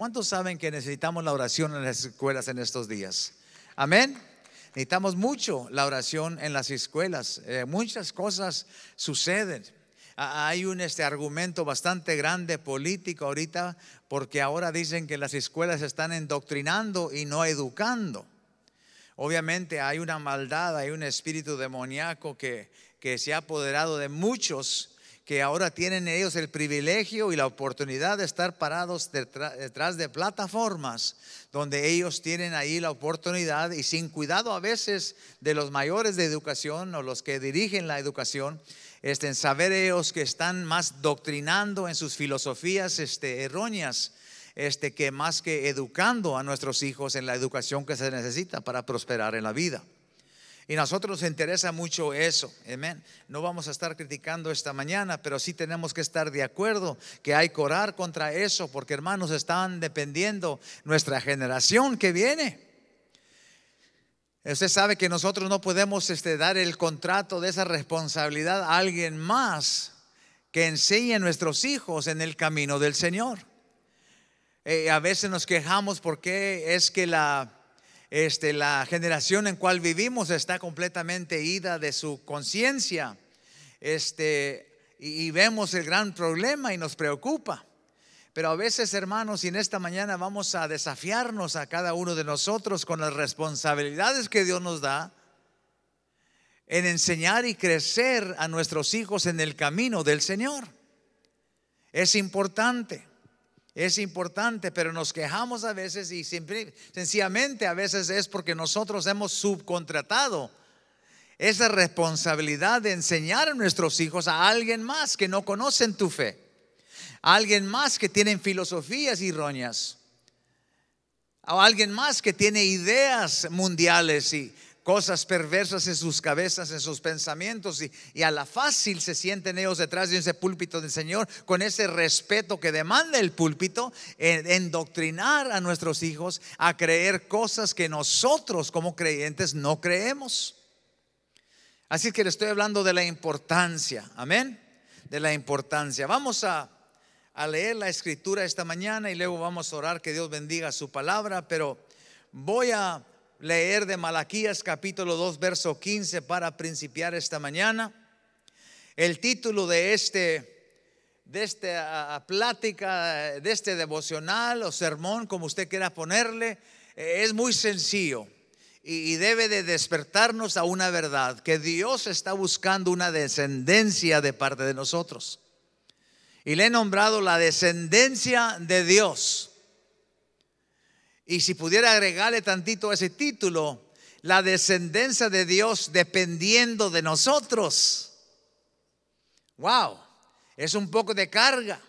¿Cuántos saben que necesitamos la oración en las escuelas en estos días? Amén. Necesitamos mucho la oración en las escuelas. Eh, muchas cosas suceden. Hay un este argumento bastante grande político ahorita porque ahora dicen que las escuelas están endoctrinando y no educando. Obviamente hay una maldad, hay un espíritu demoníaco que, que se ha apoderado de muchos que ahora tienen ellos el privilegio y la oportunidad de estar parados detrás de plataformas donde ellos tienen ahí la oportunidad y sin cuidado a veces de los mayores de educación o los que dirigen la educación, este, en saber ellos que están más doctrinando en sus filosofías este, erróneas. Este, que más que educando a nuestros hijos en la educación que se necesita para prosperar en la vida. Y nosotros nos interesa mucho eso, amén. No vamos a estar criticando esta mañana, pero sí tenemos que estar de acuerdo que hay que orar contra eso, porque hermanos están dependiendo nuestra generación que viene. Usted sabe que nosotros no podemos este, dar el contrato de esa responsabilidad a alguien más que enseñe a nuestros hijos en el camino del Señor. Eh, a veces nos quejamos porque es que la este, la generación en cual vivimos está completamente ida de su conciencia. Este, y, vemos el gran problema y nos preocupa. Pero a veces, hermanos, y en esta mañana vamos a desafiarnos a cada uno de nosotros con las responsabilidades que Dios nos da en enseñar y crecer a nuestros hijos en el camino del Señor. Es importante. Es importante, pero nos quejamos a veces y sencillamente a veces es porque nosotros hemos subcontratado esa responsabilidad de enseñar a nuestros hijos a alguien más que no conocen tu fe, a alguien más que tienen filosofías erróneas, a alguien más que tiene ideas mundiales y cosas perversas en sus cabezas, en sus pensamientos, y, a la fácil se sienten ellos detrás de ese púlpito del Señor con ese respeto que demanda el púlpito, en, endoctrinar a nuestros hijos a creer cosas que nosotros como creyentes no creemos. Así que le estoy hablando de la importancia, amén, de la importancia. Vamos a leer la escritura esta mañana y luego vamos a orar que Dios bendiga su palabra, pero voy a leer de Malaquías capítulo 2, verso 15 para principiar esta mañana. El título de este de esta plática, de este devocional o sermón, como usted quiera ponerle, eh, es muy sencillo y, debe de despertarnos a una verdad, que Dios está buscando una descendencia de parte de nosotros. Y le he nombrado la descendencia de Dios. Y si pudiera agregarle tantito a ese título, la descendencia de Dios dependiendo de nosotros. Wow, es un poco de carga,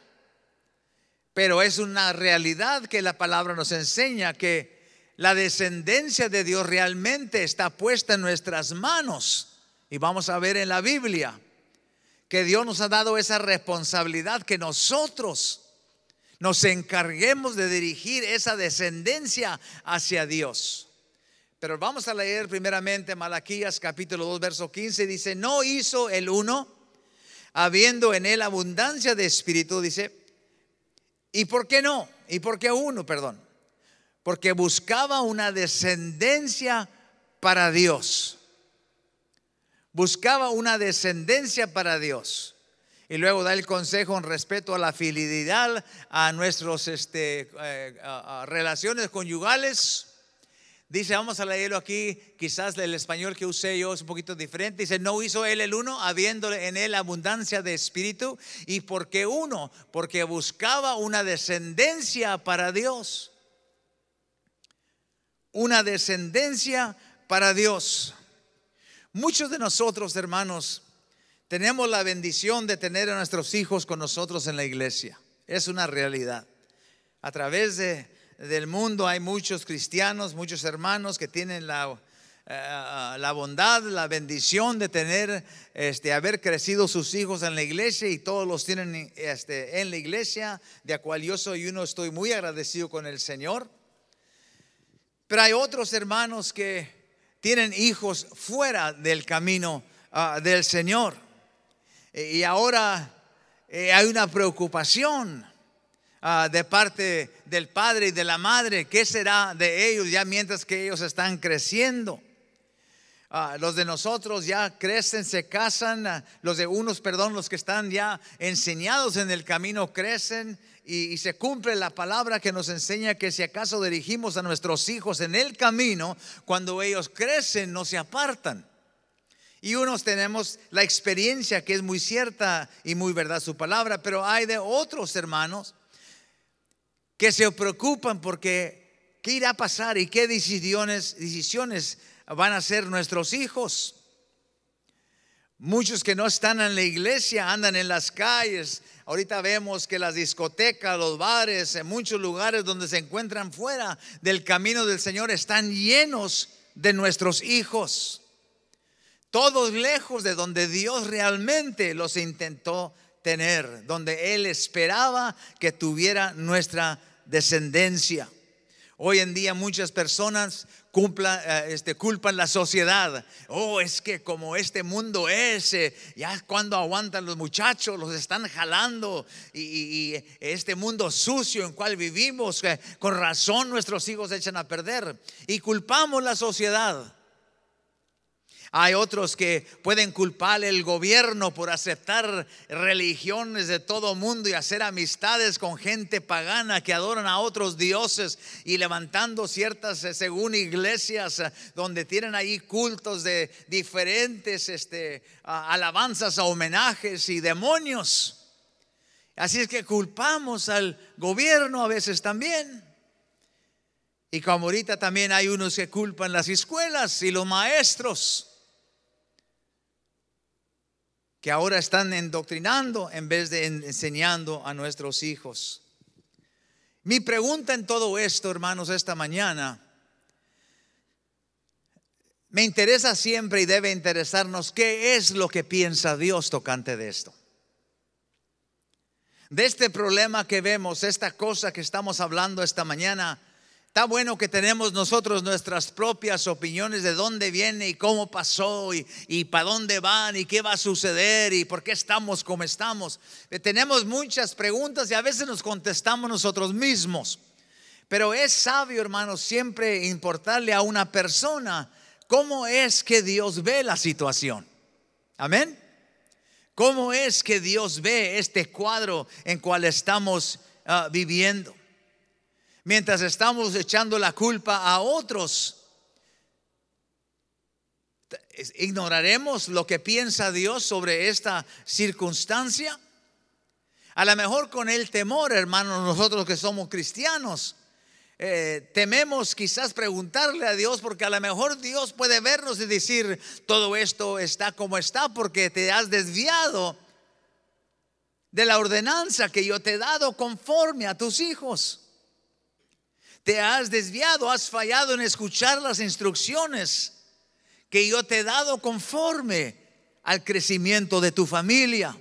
pero es una realidad que la palabra nos enseña que la descendencia de Dios realmente está puesta en nuestras manos. Y vamos a ver en la Biblia que Dios nos ha dado esa responsabilidad que nosotros nos encarguemos de dirigir esa descendencia hacia Dios. Pero vamos a leer primeramente Malaquías capítulo 2, verso 15. Dice, no hizo el uno, habiendo en él abundancia de espíritu, dice, ¿y por qué no? ¿Y por qué uno, perdón? Porque buscaba una descendencia para Dios. Buscaba una descendencia para Dios y luego da el consejo en respeto a la fidelidad, a nuestras este, eh, relaciones conyugales. Dice, vamos a leerlo aquí, quizás el español que usé yo es un poquito diferente. Dice, no hizo él el uno, habiéndole en él abundancia de espíritu. ¿Y por qué uno? Porque buscaba una descendencia para Dios. Una descendencia para Dios. Muchos de nosotros, hermanos, tenemos la bendición de tener a nuestros hijos con nosotros en la iglesia. Es una realidad. A través de, del mundo hay muchos cristianos, muchos hermanos que tienen la, eh, la bondad, la bendición de tener, este, haber crecido sus hijos en la iglesia y todos los tienen este, en la iglesia, de la cual yo soy uno, estoy muy agradecido con el Señor. Pero hay otros hermanos que tienen hijos fuera del camino ah, del Señor. Eh, y ahora eh, hay una preocupación ah, de parte del padre y de la madre. ¿Qué será de ellos ya mientras que ellos están creciendo? Ah, los de nosotros ya crecen, se casan, ah, los de unos, perdón, los que están ya enseñados en el camino crecen y, se cumple la palabra que nos enseña que si acaso dirigimos a nuestros hijos en el camino, cuando ellos crecen no se apartan. Y unos tenemos la experiencia que es muy cierta y muy verdad su palabra, pero hay de otros hermanos que se preocupan porque qué irá a pasar y qué decisiones, decisiones van a ser nuestros hijos. Muchos que no están en la iglesia andan en las calles. Ahorita vemos que las discotecas, los bares, en muchos lugares donde se encuentran fuera del camino del Señor están llenos de nuestros hijos todos lejos de donde Dios realmente los intentó tener, donde Él esperaba que tuviera nuestra descendencia. Hoy en día muchas personas eh, este, culpan la sociedad. Oh, es que como este mundo es, eh, ya cuando aguantan los muchachos, los están jalando. Y, este mundo sucio en cual vivimos, eh, con razón nuestros hijos se echan a perder. Y culpamos la sociedad. Hay otros que pueden culpar el gobierno por aceptar religiones de todo mundo y hacer amistades con gente pagana que adoran a otros dioses y levantando ciertas, eh, según iglesias, eh, donde tienen ahí cultos de diferentes este, alabanzas, homenajes y demonios. Así es que culpamos al gobierno a veces también. Y como ahorita también hay unos que culpan las escuelas y los maestros que ahora están endoctrinando en vez de enseñando a nuestros hijos. Mi pregunta en todo esto, hermanos, esta mañana, me interesa siempre y debe interesarnos qué es lo que piensa Dios tocante de esto. De este problema que vemos, esta cosa que estamos hablando esta mañana, Está bueno que tenemos nosotros nuestras propias opiniones de dónde viene y cómo pasó y, para dónde van y qué va a suceder y por qué estamos como estamos. Eh, tenemos muchas preguntas y a veces nos contestamos nosotros mismos. Pero es sabio, hermanos, siempre importarle a una persona cómo es que Dios ve la situación. Amén. ¿Cómo es que Dios ve este cuadro en cual estamos ah, viviendo? mientras estamos echando la culpa a otros. ¿Ignoraremos lo que piensa Dios sobre esta circunstancia? A lo mejor con el temor, hermanos, nosotros que somos cristianos, eh, tememos quizás preguntarle a Dios porque a lo mejor Dios puede vernos y decir, todo esto está como está porque te has desviado de la ordenanza que yo te he dado conforme a tus hijos. Te has desviado, has fallado en escuchar las instrucciones que yo te he dado conforme al crecimiento de tu familia.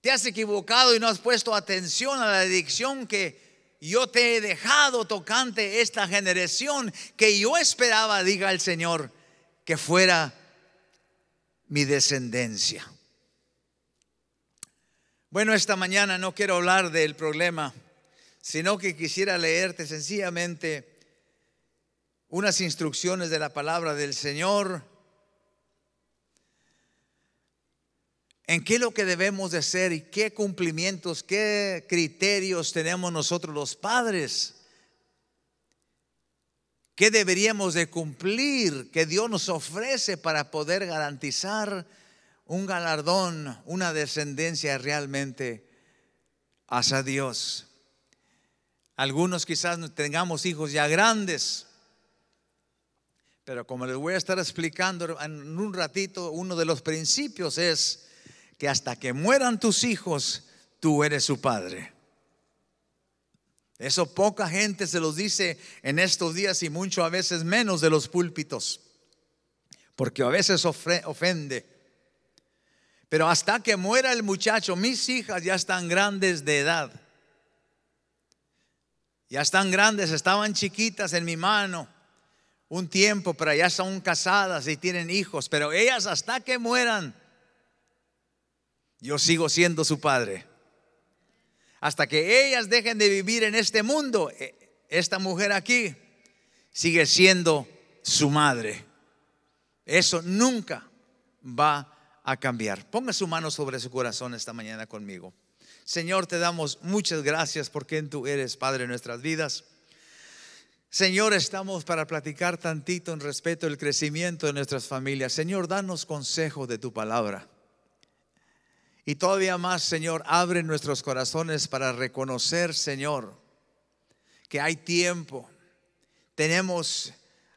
Te has equivocado y no has puesto atención a la adicción que yo te he dejado tocante esta generación que yo esperaba, diga el Señor, que fuera mi descendencia. Bueno, esta mañana no quiero hablar del problema sino que quisiera leerte sencillamente unas instrucciones de la palabra del Señor en qué es lo que debemos de hacer y qué cumplimientos, qué criterios tenemos nosotros los padres, qué deberíamos de cumplir que Dios nos ofrece para poder garantizar un galardón, una descendencia realmente hacia Dios. Algunos quizás tengamos hijos ya grandes, pero como les voy a estar explicando en un ratito, uno de los principios es que hasta que mueran tus hijos, tú eres su padre. Eso poca gente se los dice en estos días y mucho a veces menos de los púlpitos, porque a veces ofende. Pero hasta que muera el muchacho, mis hijas ya están grandes de edad. Ya están grandes, estaban chiquitas en mi mano un tiempo, pero ya son casadas y tienen hijos, pero ellas hasta que mueran, yo sigo siendo su padre. Hasta que ellas dejen de vivir en este mundo, e, esta mujer aquí sigue siendo su madre. Eso nunca va a cambiar. Ponga su mano sobre su corazón esta mañana conmigo. Señor, te damos muchas gracias porque tú eres Padre de nuestras vidas. Señor, estamos para platicar tantito en respeto al crecimiento de nuestras familias. Señor, danos consejo de tu palabra. Y todavía más, Señor, abre nuestros corazones para reconocer, Señor, que hay tiempo. Tenemos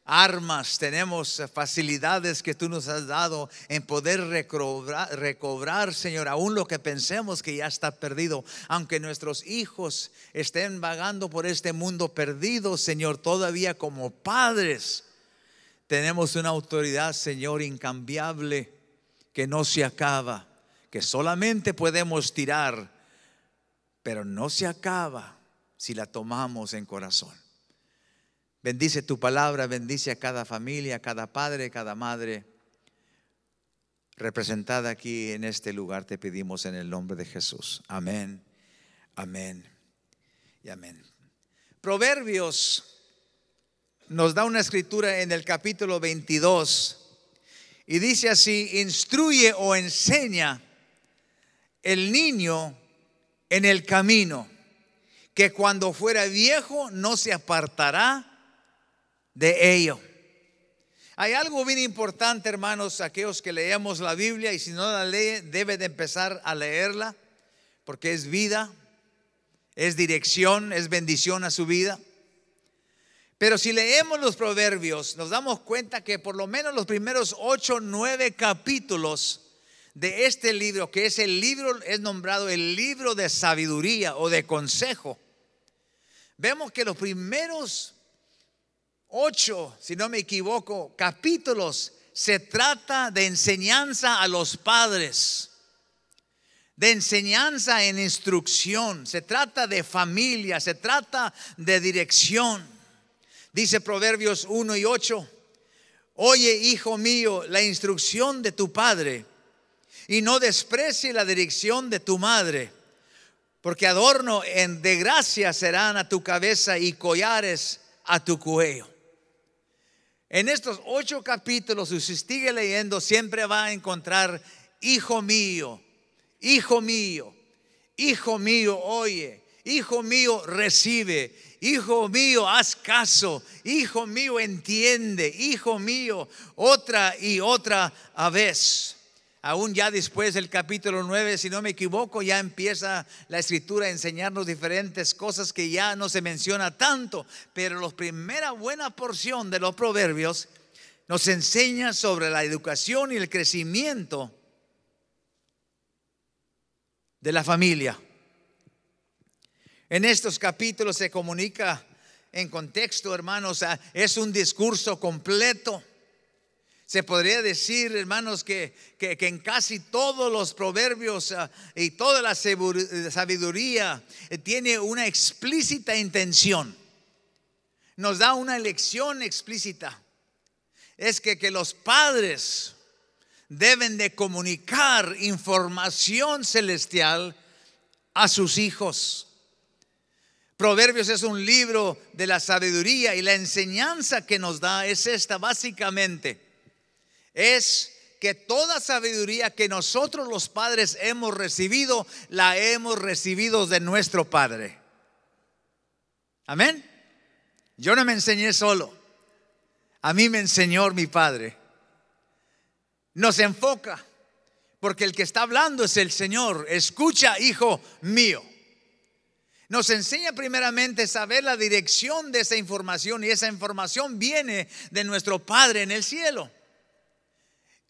armas, tenemos facilidades que tú nos has dado en poder recobrar, recobrar, Señor, aún lo que pensemos que ya está perdido. Aunque nuestros hijos estén vagando por este mundo perdido, Señor, todavía como padres tenemos una autoridad, Señor, incambiable, que no se acaba, que solamente podemos tirar, pero no se acaba si la tomamos en corazón. Bendice tu palabra, bendice a cada familia, a cada padre, a cada madre representada aquí en este lugar. Te pedimos en el nombre de Jesús. Amén, amén y amén. Proverbios nos da una escritura en el capítulo 22 y dice así, instruye o enseña el niño en el camino, que cuando fuera viejo no se apartará de ello. Hay algo bien importante, hermanos, aquellos que leemos la Biblia y si no la leen deben empezar a leerla, porque es vida, es dirección, es bendición a su vida. Pero si leemos los proverbios, nos damos cuenta que por lo menos los primeros ocho, nueve capítulos de este libro, que es el libro, es nombrado el libro de sabiduría o de consejo, vemos que los primeros ocho, si no me equivoco, capítulos se trata de enseñanza a los padres, de enseñanza en instrucción, se trata de familia, se trata de dirección. Dice Proverbios 1 y 8, oye hijo mío la instrucción de tu padre y no desprecie la dirección de tu madre, porque adorno en desgracia serán a tu cabeza y collares a tu cuello. En estos ocho capítulos, si usted sigue leyendo, siempre va a encontrar, hijo mío, hijo mío, hijo mío, oye, hijo mío, recibe, hijo mío, haz caso, hijo mío, entiende, hijo mío, otra y otra vez aún ya después del capítulo 9, si no me equivoco, ya empieza la escritura a enseñarnos diferentes cosas que ya no se menciona tanto, pero la primera buena porción de los proverbios nos enseña sobre la educación y el crecimiento de la familia. En estos capítulos se comunica en contexto, hermanos, es un discurso completo se podría decir, hermanos, que, que, en casi todos los proverbios ah, y toda la sabiduría eh, tiene una explícita intención. Nos da una lección explícita. Es que, que los padres deben de comunicar información celestial a sus hijos. Proverbios es un libro de la sabiduría y la enseñanza que nos da es esta básicamente es que toda sabiduría que nosotros los padres hemos recibido, la hemos recibido de nuestro Padre. Amén. Yo no me enseñé solo. A mí me enseñó mi Padre. Nos enfoca, porque el que está hablando es el Señor. Escucha, hijo mío. Nos enseña primeramente saber la dirección de esa información y esa información viene de nuestro Padre en el cielo.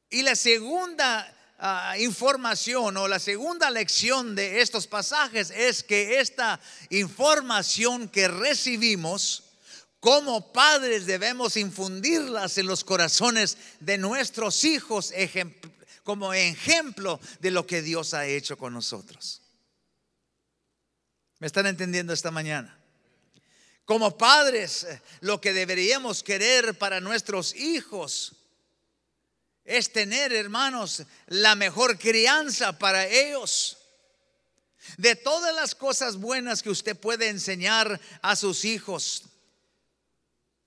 Y la segunda ah, información o la segunda lección de estos pasajes es que esta información que recibimos, como padres debemos infundirlas en los corazones de nuestros hijos como ejemplo de lo que Dios ha hecho con nosotros. ¿Me están entendiendo esta mañana? Como padres, eh, lo que deberíamos querer para nuestros hijos es tener, hermanos, la mejor crianza para ellos. De todas las cosas buenas que usted puede enseñar a sus hijos,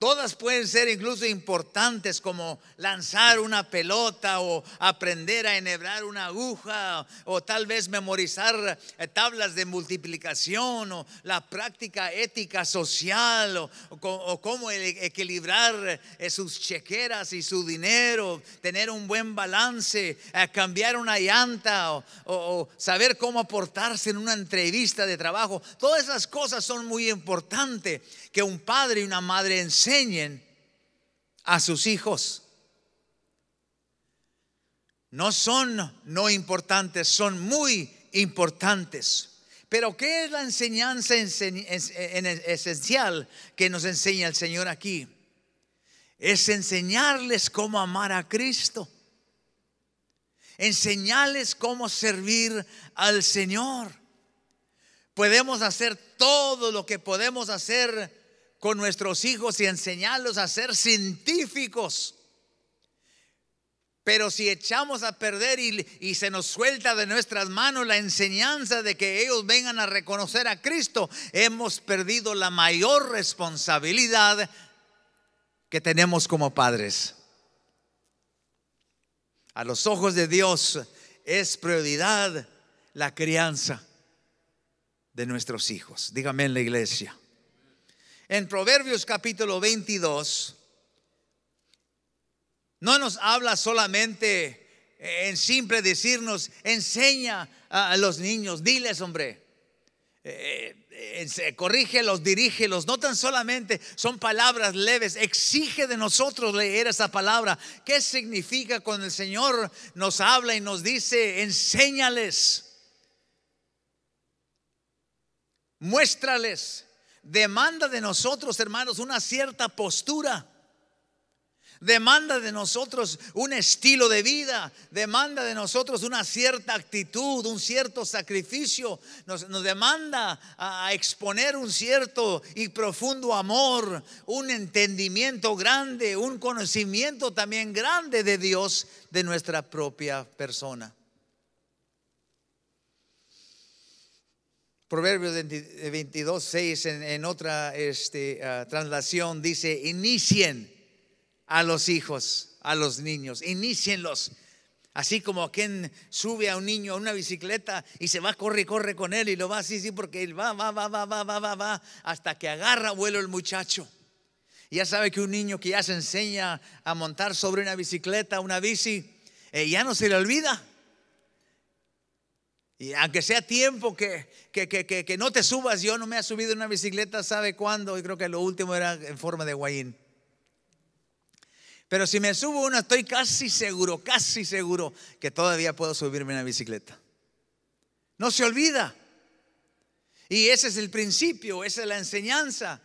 Todas pueden ser incluso importantes como lanzar una pelota o aprender a enhebrar una aguja o tal vez memorizar eh, tablas de multiplicación o la práctica ética social o, cómo equilibrar eh, sus chequeras y su dinero, tener un buen balance, eh, cambiar una llanta o, saber cómo aportarse en una entrevista de trabajo. Todas esas cosas son muy importantes que un padre y una madre a sus hijos. No son no importantes, son muy importantes. Pero ¿qué es la enseñanza esencial que nos enseña el Señor aquí? Es enseñarles cómo amar a Cristo. Enseñarles cómo servir al Señor. Podemos hacer todo lo que podemos hacer con nuestros hijos y enseñarlos a ser científicos. Pero si echamos a perder y, se nos suelta de nuestras manos la enseñanza de que ellos vengan a reconocer a Cristo, hemos perdido la mayor responsabilidad que tenemos como padres. A los ojos de Dios es prioridad la crianza de nuestros hijos. Dígame en la iglesia en Proverbios capítulo 22 no nos habla solamente eh, en simple decirnos, enseña a los niños, diles, hombre, eh, eh, corrígelos, dirígelos, no tan solamente son palabras leves, exige de nosotros leer esa palabra. ¿Qué significa cuando el Señor nos habla y nos dice, enséñales, muéstrales, demanda de nosotros, hermanos, una cierta postura. Demanda de nosotros un estilo de vida, demanda de nosotros una cierta actitud, un cierto sacrificio, nos, demanda a exponer un cierto y profundo amor, un entendimiento grande, un conocimiento también grande de Dios, de nuestra propia persona. Proverbios 22, 6 en, otra este, ah, dice, inicien a los hijos, a los niños, inicienlos. Así como quien sube a un niño a una bicicleta y se va, corre, corre con él y lo va así, sí, porque él va, va, va, va, va, va, va, va, hasta que agarra vuelo el muchacho. Ya sabe que un niño que ya se enseña a montar sobre una bicicleta, una bici, eh, ya no se le olvida. Y aunque sea tiempo que, no te subas, yo no me he subido en una bicicleta, ¿sabe cuándo? y creo que lo último era en forma de guayín. Pero si me subo una, estoy casi seguro, casi seguro que todavía puedo subirme en una bicicleta. No se olvida. Y ese es el principio, esa es la enseñanza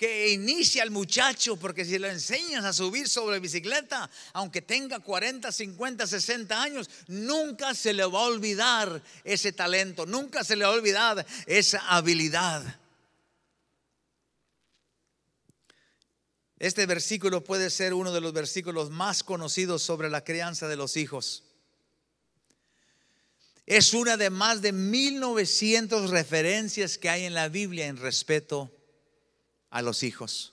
que inicia al muchacho, porque si lo enseñas a subir sobre bicicleta, aunque tenga 40, 50, 60 años, nunca se le va a olvidar ese talento, nunca se le va a olvidar esa habilidad. Este versículo puede ser uno de los versículos más conocidos sobre la crianza de los hijos. Es una de más de 1900 referencias que hay en la Biblia en respeto a los hijos.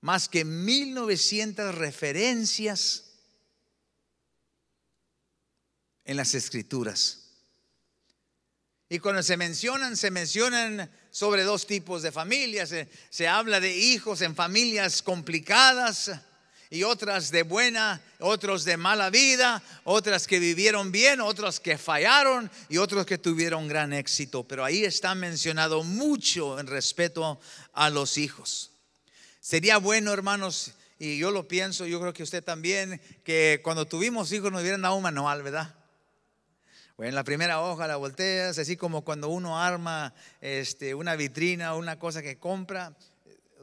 Más que 1900 referencias en las escrituras. Y cuando se mencionan, se mencionan sobre dos tipos de familias. Se, habla de hijos en familias complicadas y otras de buena, otros de mala vida, otras que vivieron bien, otros que fallaron y otros que tuvieron gran éxito. Pero ahí está mencionado mucho en respeto a los hijos. Sería bueno, hermanos, y yo lo pienso, yo creo que usted también, que cuando tuvimos hijos nos hubieran dado un manual, ¿verdad? Bueno, en la primera hoja la volteas, así como cuando uno arma este, una vitrina, o una cosa que compra,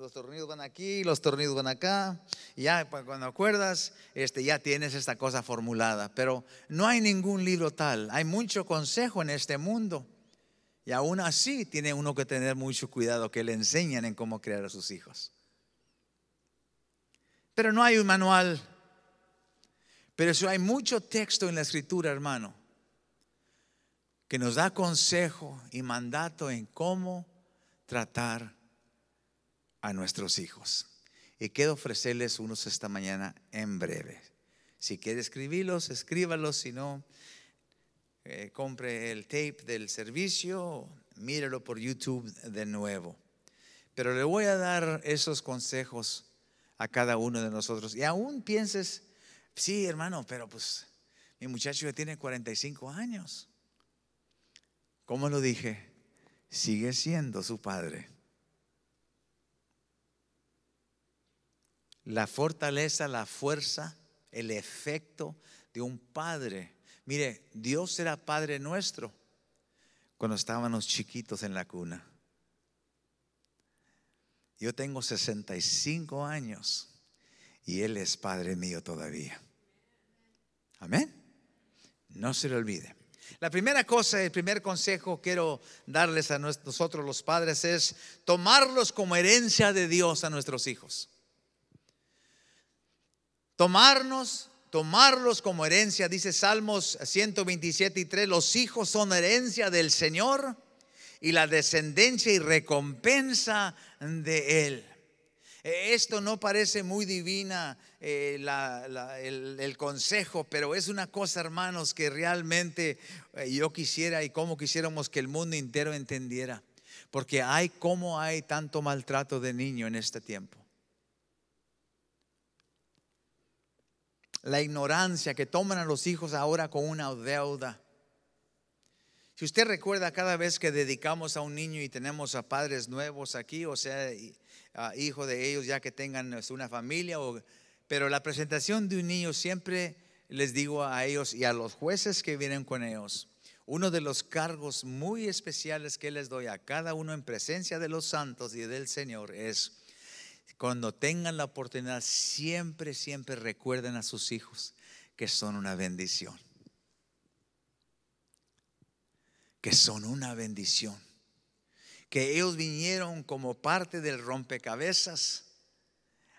los tornillos van aquí, los tornillos van acá, y ya pues, cuando acuerdas, este, ya tienes esta cosa formulada. Pero no hay ningún libro tal, hay mucho consejo en este mundo, y aún así tiene uno que tener mucho cuidado que le enseñan en cómo criar a sus hijos. Pero no hay un manual, pero si hay mucho texto en la escritura, hermano, que nos da consejo y mandato en cómo tratar a nuestros hijos. Y quiero ofrecerles unos esta mañana en breve. Si quiere escribirlos, escríbalos. Si no, eh, compre el tape del servicio, mírelo por YouTube de nuevo. Pero le voy a dar esos consejos a cada uno de nosotros. Y aún pienses, sí, hermano, pero pues mi muchacho ya tiene 45 años. Como lo dije, sigue siendo su padre. la fortaleza, la fuerza, el efecto de un padre. Mire, Dios era Padre nuestro cuando estábamos chiquitos en la cuna. Yo tengo 65 años y Él es Padre mío todavía. Amén. No se le olvide. La primera cosa, el primer consejo que quiero darles a nosotros los padres es tomarlos como herencia de Dios a nuestros hijos. Tomarnos, tomarlos como herencia, dice Salmos 127 y 3, los hijos son herencia del Señor y la descendencia y recompensa de Él. E, esto no parece muy divina eh, el, el, consejo, pero es una cosa, hermanos, que realmente eh, yo quisiera y como quisiéramos que el mundo entero entendiera. Porque hay como hay tanto maltrato de niño en este tiempo. la ignorancia que toman a los hijos ahora con una deuda. Si usted recuerda cada vez que dedicamos a un niño y tenemos a padres nuevos aquí, o sea, hijo de ellos ya que tengan pues, una familia, o, pero la presentación de un niño siempre les digo a ellos y a los jueces que vienen con ellos, uno de los cargos muy especiales que les doy a cada uno en presencia de los santos y del Señor es cuando tengan la oportunidad, siempre, siempre recuerden a sus hijos que son una bendición. Que son una bendición. Que ellos vinieron como parte del rompecabezas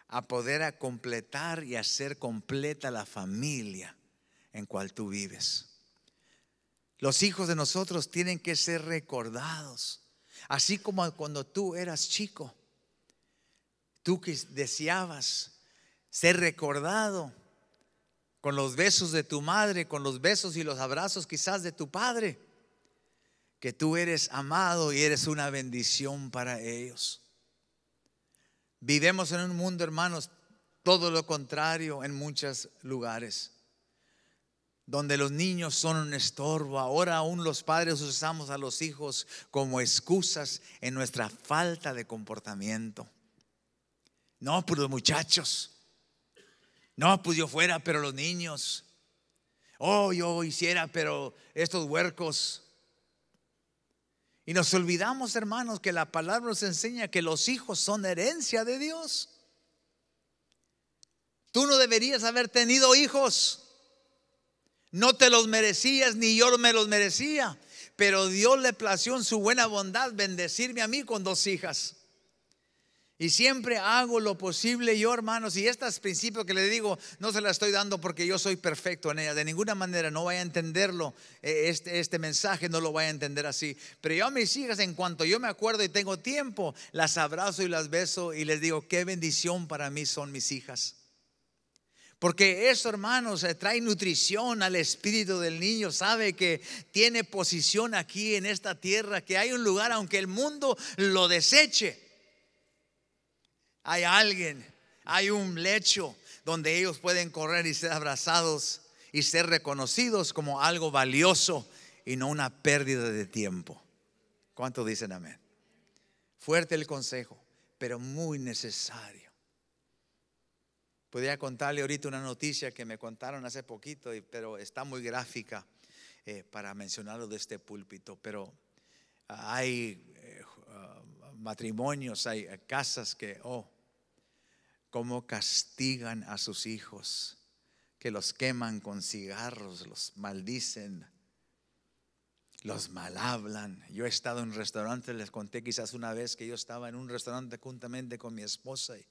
a poder a completar y hacer completa la familia en cual tú vives. Los hijos de nosotros tienen que ser recordados, así como cuando tú eras chico. Tú que deseabas ser recordado con los besos de tu madre, con los besos y los abrazos quizás de tu padre, que tú eres amado y eres una bendición para ellos. Vivimos en un mundo, hermanos, todo lo contrario en muchos lugares, donde los niños son un estorbo. Ahora aún los padres usamos a los hijos como excusas en nuestra falta de comportamiento. No, pues los muchachos. No, pues yo fuera, pero los niños. Oh, yo hiciera, pero estos huercos. Y nos olvidamos, hermanos, que la palabra nos enseña que los hijos son herencia de Dios. Tú no deberías haber tenido hijos. No te los merecías, ni yo me los merecía. Pero Dios le plació en su buena bondad bendecirme a mí con dos hijas. Y siempre hago lo posible yo, hermanos. Y estos principios que les digo, no se las estoy dando porque yo soy perfecto en ellas. De ninguna manera no vaya a entenderlo. Eh, este, este mensaje no lo vaya a entender así. Pero yo a mis hijas, en cuanto yo me acuerdo y tengo tiempo, las abrazo y las beso y les digo, qué bendición para mí son mis hijas. Porque eso, hermanos, eh, trae nutrición al espíritu del niño. Sabe que tiene posición aquí en esta tierra, que hay un lugar, aunque el mundo lo deseche. Hay alguien, hay un lecho donde ellos pueden correr y ser abrazados y ser reconocidos como algo valioso y no una pérdida de tiempo. ¿Cuánto dicen amén? Fuerte el consejo, pero muy necesario. Podría contarle ahorita una noticia que me contaron hace poquito, pero está muy gráfica eh, para mencionarlo de este púlpito. Pero ah, hay eh, ah, matrimonios, hay eh, casas que, oh, cómo castigan a sus hijos, que los queman con cigarros, los maldicen, los malhablan. Yo he estado en restaurante les conté quizás una vez que yo estaba en un restaurante juntamente con mi esposa y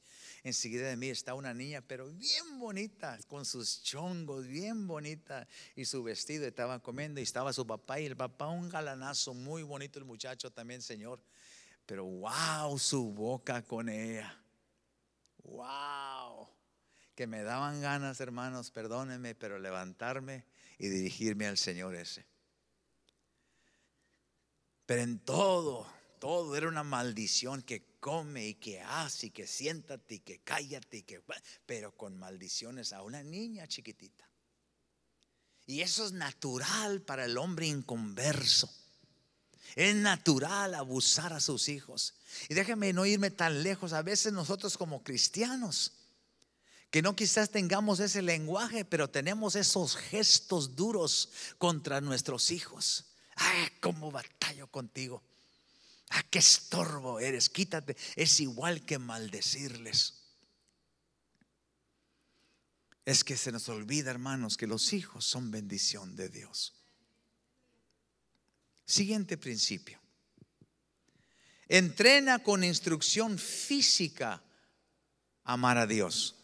enseguida de mí está una niña, pero bien bonita, con sus chongos, bien bonita y su vestido. Estaba comiendo y estaba su papá y el papá un galanazo, muy bonito el muchacho también, señor. Pero wow, su boca con ella. ¡Wow! Que me daban ganas, hermanos, perdónenme, pero levantarme y dirigirme al Señor ese. Pero en todo, todo era una maldición que come y que hace y que siéntate y que cállate y que... Pero con maldiciones a una niña chiquitita. Y eso es natural para el hombre inconverso. Es natural abusar a sus hijos. Y déjeme no irme tan lejos. A veces nosotros como cristianos, que no quizás tengamos ese lenguaje, pero tenemos esos gestos duros contra nuestros hijos. Ay, cómo batallo contigo. Ah, qué estorbo eres. Quítate. Es igual que maldecirles. Es que se nos olvida, hermanos, que los hijos son bendición de Dios. Siguiente principio. Entrena con instrucción física amar a Dios.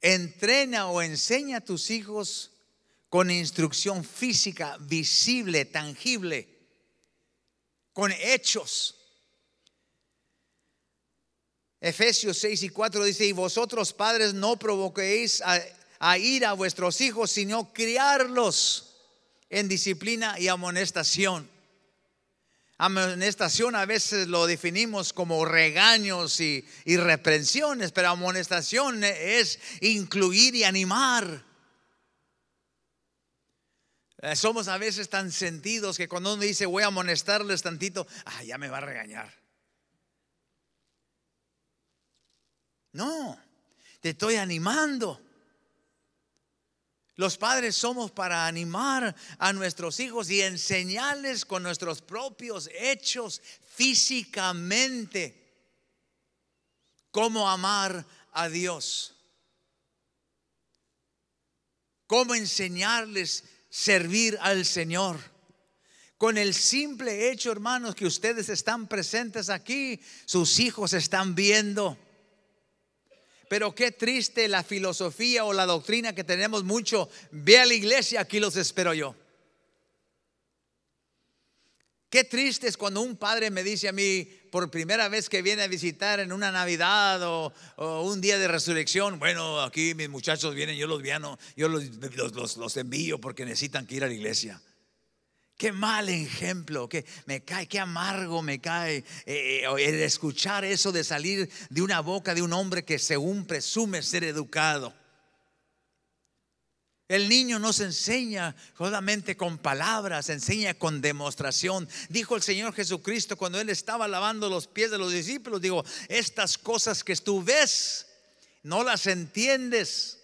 Entrena o enseña a tus hijos con instrucción física, visible, tangible, con hechos. Efesios 6 y 4 dice, y vosotros padres no provoquéis a, a ir a vuestros hijos, sino criarlos en disciplina y amonestación. Amonestación a veces lo definimos como regaños y, reprensiones, pero amonestación es incluir y animar. Eh, somos a veces tan sentidos que cuando uno dice voy a amonestarles tantito, ah, ya me va a regañar. No, te estoy animando. Los padres somos para animar a nuestros hijos y enseñarles con nuestros propios hechos físicamente cómo amar a Dios, cómo enseñarles servir al Señor. Con el simple hecho, hermanos, que ustedes están presentes aquí, sus hijos están viendo pero qué triste la filosofía o la doctrina que tenemos mucho. Ve a la iglesia, aquí los espero yo. Qué triste es cuando un padre me dice a mí por primera vez que viene a visitar en una Navidad o, un día de resurrección, bueno, aquí mis muchachos vienen, yo los ah, yo los envío porque necesitan que ir a la iglesia. Qué mal ejemplo, que me cae, qué amargo me cae eh, eh, el escuchar eso de salir de una boca de un hombre que según presume ser educado. El niño no se enseña solamente con palabras, se enseña con demostración. Dijo el Señor Jesucristo cuando él estaba lavando los pies de los discípulos, digo, estas cosas que tú ves, no las entiendes.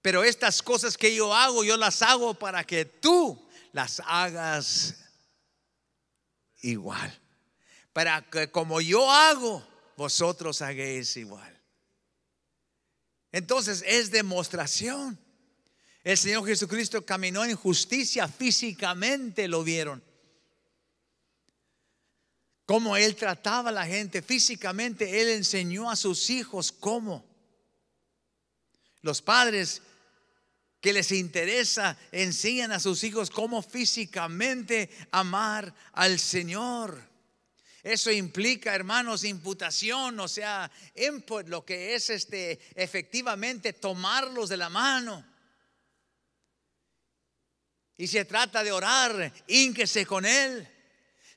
Pero estas cosas que yo hago, yo las hago para que tú las hagas igual. Para que como yo hago, vosotros hagáis igual. Entonces es demostración. El Señor Jesucristo caminó en justicia físicamente, lo vieron. Cómo Él trataba a la gente físicamente, Él enseñó a sus hijos cómo. Los padres que les interesa, enseñan a sus hijos cómo físicamente amar al Señor. Eso implica, hermanos, imputación, o sea, lo que es este efectivamente tomarlos de la mano. Y se trata de orar, ínquese con él.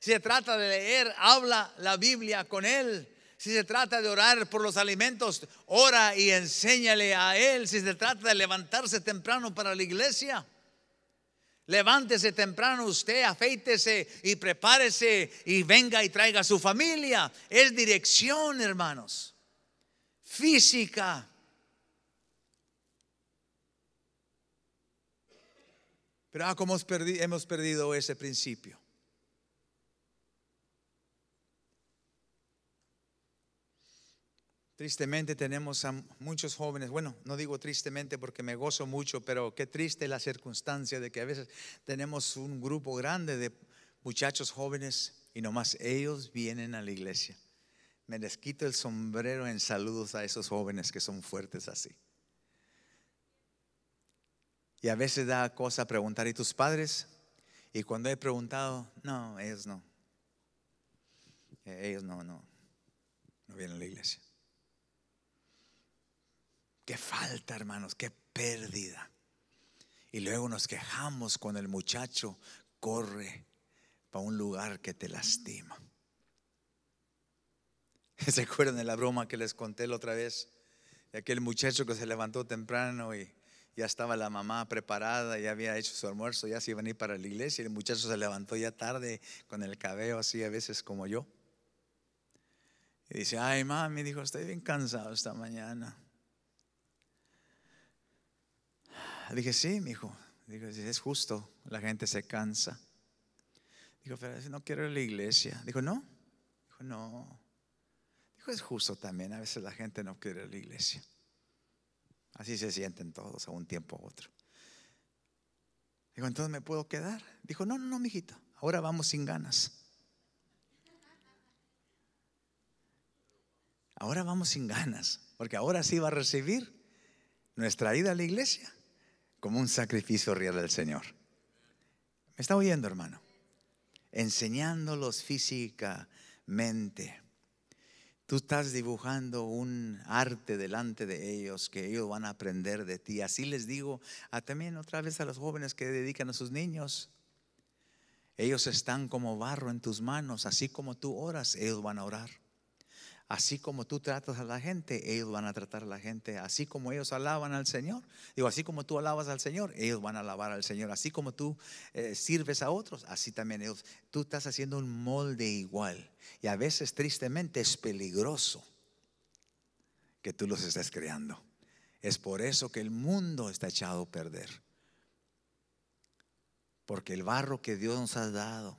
Se trata de leer, habla la Biblia con él. Si se trata de orar por los alimentos, ora y enséñale a Él. Si se trata de levantarse temprano para la iglesia, levántese temprano usted, afeítese y prepárese y venga y traiga a su familia. Es dirección, hermanos. Física. Pero ah, como hemos perdido ese principio. Tristemente tenemos a muchos jóvenes, bueno, no digo tristemente porque me gozo mucho, pero qué triste la circunstancia de que a veces tenemos un grupo grande de muchachos jóvenes y nomás ellos vienen a la iglesia. Me les quito el sombrero en saludos a esos jóvenes que son fuertes así. Y a veces da cosa preguntar, ¿y tus padres? Y cuando he preguntado, no, ellos no. Eh, ellos no, no, no vienen a la iglesia. Qué falta, hermanos, qué pérdida. Y luego nos quejamos cuando el muchacho corre para un lugar que te lastima. ¿Se acuerdan de la broma que les conté la otra vez? De aquel muchacho que se levantó temprano y ya estaba la mamá preparada, ya había hecho su almuerzo, ya se iba a ir para la iglesia. Y el muchacho se levantó ya tarde con el cabello así, a veces como yo. Y dice: Ay, mami, dijo, estoy bien cansado esta mañana. Dije, sí, mi hijo. Digo, es justo, la gente se cansa. Dijo, pero no quiero ir a la iglesia. Dijo, no. Dijo, no. Dijo, es justo también, a veces la gente no quiere ir a la iglesia. Así se sienten todos a un tiempo u otro. Dijo, entonces me puedo quedar. Dijo, no, no, no, mijito, ahora vamos sin ganas. Ahora vamos sin ganas, porque ahora sí va a recibir nuestra ida a la iglesia como un sacrificio real del Señor. ¿Me está oyendo, hermano? Enseñándolos físicamente. Tú estás dibujando un arte delante de ellos que ellos van a aprender de ti. Así les digo a, también otra vez a los jóvenes que dedican a sus niños. Ellos están como barro en tus manos, así como tú oras, ellos van a orar. Así como tú tratas a la gente, ellos van a tratar a la gente. Así como ellos alaban al Señor, digo, así como tú alabas al Señor, ellos van a alabar al Señor. Así como tú eh, sirves a otros, así también ellos. Tú estás haciendo un molde igual. Y a veces, tristemente, es peligroso que tú los estés creando. Es por eso que el mundo está echado a perder. Porque el barro que Dios nos ha dado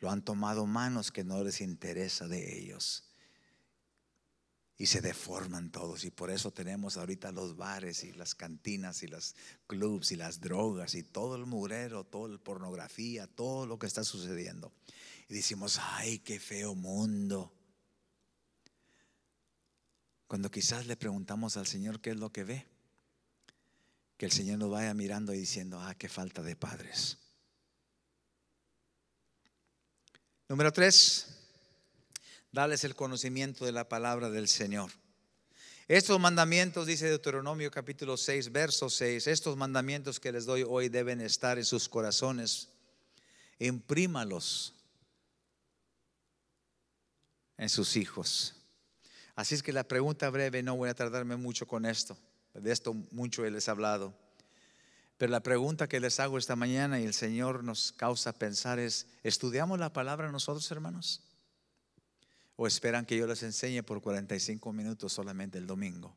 lo han tomado manos que no les interesa de ellos y se deforman todos y por eso tenemos ahorita los bares y las cantinas y los clubs y las drogas y todo el murero toda la pornografía, todo lo que está sucediendo. Y decimos, ay, qué feo mundo. Cuando quizás le preguntamos al Señor qué es lo que ve, que el Señor nos vaya mirando y diciendo, ay ah, qué falta de padres. Número tres, Dales el conocimiento de la palabra del Señor. Estos mandamientos, dice Deuteronomio capítulo 6, verso 6, estos mandamientos que les doy hoy deben estar en sus corazones. Imprímalos en sus hijos. Así es que la pregunta breve, no voy a tardarme mucho con esto, de esto mucho les hablado. Pero la pregunta que les hago esta mañana y el Señor nos causa pensar es, ¿estudiamos la palabra nosotros, hermanos? o esperan que yo les enseñe por 45 minutos solamente el domingo.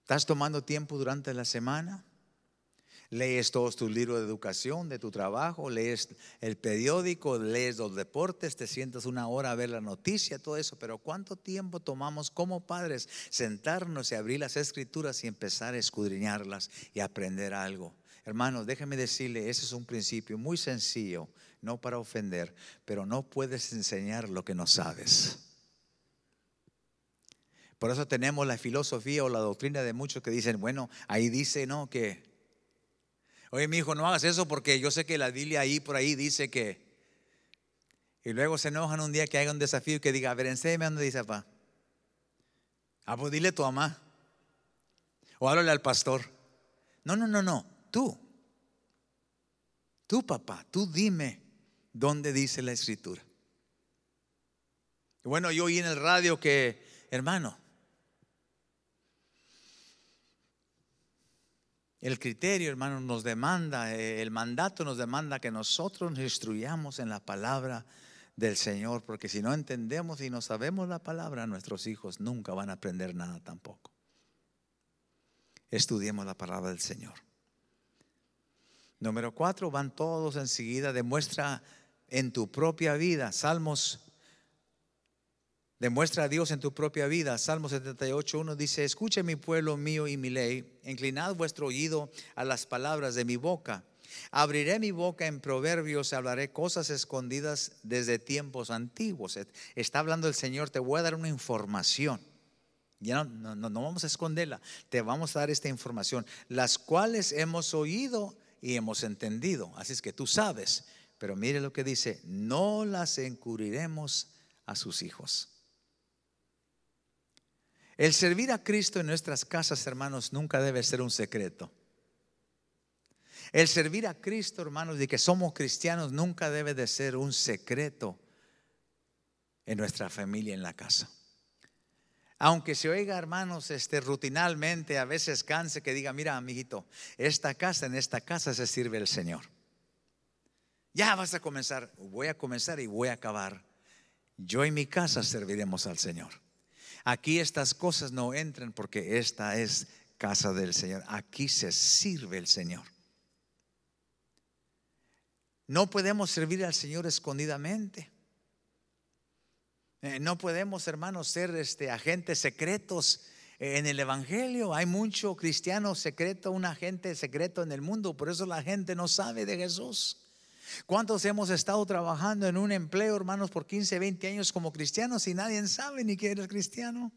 ¿Estás tomando tiempo durante la semana? Lees todos tus libros de educación, de tu trabajo, lees el periódico, lees los deportes, te sientas una hora a ver la noticia, todo eso. Pero ¿cuánto tiempo tomamos como padres sentarnos y abrir las escrituras y empezar a escudriñarlas y aprender algo? Hermanos, déjeme decirle, ese es un principio muy sencillo, no para ofender, pero no puedes enseñar lo que no sabes. Por eso tenemos la filosofía o la doctrina de muchos que dicen, bueno, ahí dice, no, que, oye, mi hijo, no hagas eso porque yo sé que la Biblia ahí por ahí dice que, y luego se enojan un día que haga un desafío y que diga, a ver, enséñame dónde dice papá. Ah, pues dile a tu mamá. O háblale al pastor. No, no, no, no tú, tú papá, tú dime dónde dice la escritura. bueno, yo oí en el radio que, hermano, El criterio, hermano nos demanda, eh, el mandato nos demanda que nosotros nos instruyamos en la palabra del Señor, porque si no entendemos y no sabemos la palabra, nuestros hijos nunca van a aprender nada tampoco. Estudiemos la palabra del Señor. Número cuatro, van todos enseguida, demuestra en tu propia vida, Salmos, demuestra a Dios en tu propia vida. Salmos 78, 1 dice, escuche mi pueblo mío y mi ley, inclinad vuestro oído a las palabras de mi boca. Abriré mi boca en proverbios, hablaré cosas escondidas desde tiempos antiguos. Está hablando el Señor, te voy a dar una información. Ya no, no vamos a esconderla, te vamos a dar esta información, las cuales hemos oído y hemos entendido. Así es que tú sabes. Pero mire lo que dice, no las encubriremos a sus hijos. El servir a Cristo en nuestras casas, hermanos, nunca debe ser un secreto. El servir a Cristo, hermanos, de que somos cristianos, nunca debe de ser un secreto en nuestra familia, en la casa. Aunque se oiga, hermanos, este rutinalmente, a veces canse que diga, mira, amiguito, esta casa, en esta casa se sirve el Señor. Ya vas a comenzar, voy a comenzar y voy a acabar. Yo y mi casa serviremos al Señor. Aquí estas cosas no entran porque esta es casa del Señor. Aquí se sirve el Señor. No podemos servir al Señor escondidamente. Eh, no podemos, hermanos, ser este, agentes secretos en el Evangelio. Hay mucho cristiano secreto, un agente secreto en el mundo. Por eso la gente no sabe de Jesús. ¿Cuántos hemos estado trabajando en un empleo, hermanos, por 15, 20 años como cristianos y nadie sabe ni que eres cristiano?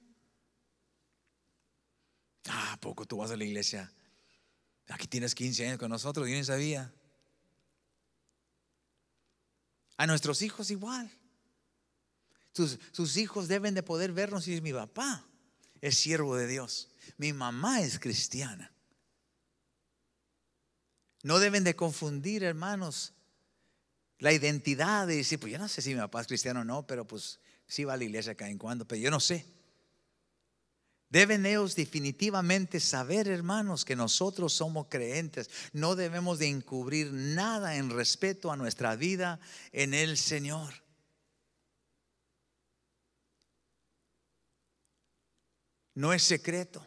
Ah, poco tú vas a la iglesia. Aquí tienes 15 años con nosotros, y ni sabía. A nuestros hijos igual. Sus, hijos deben de poder vernos y decir, mi papá es siervo de Dios, mi mamá es cristiana. No deben de confundir, hermanos, la identidad de decir, pues yo no sé si mi papá es cristiano o no, pero pues sí va a la iglesia acá en cuando, pero yo no sé. Deben ellos definitivamente saber, hermanos, que nosotros somos creyentes. No debemos de encubrir nada en respeto a nuestra vida en el Señor. no es secreto.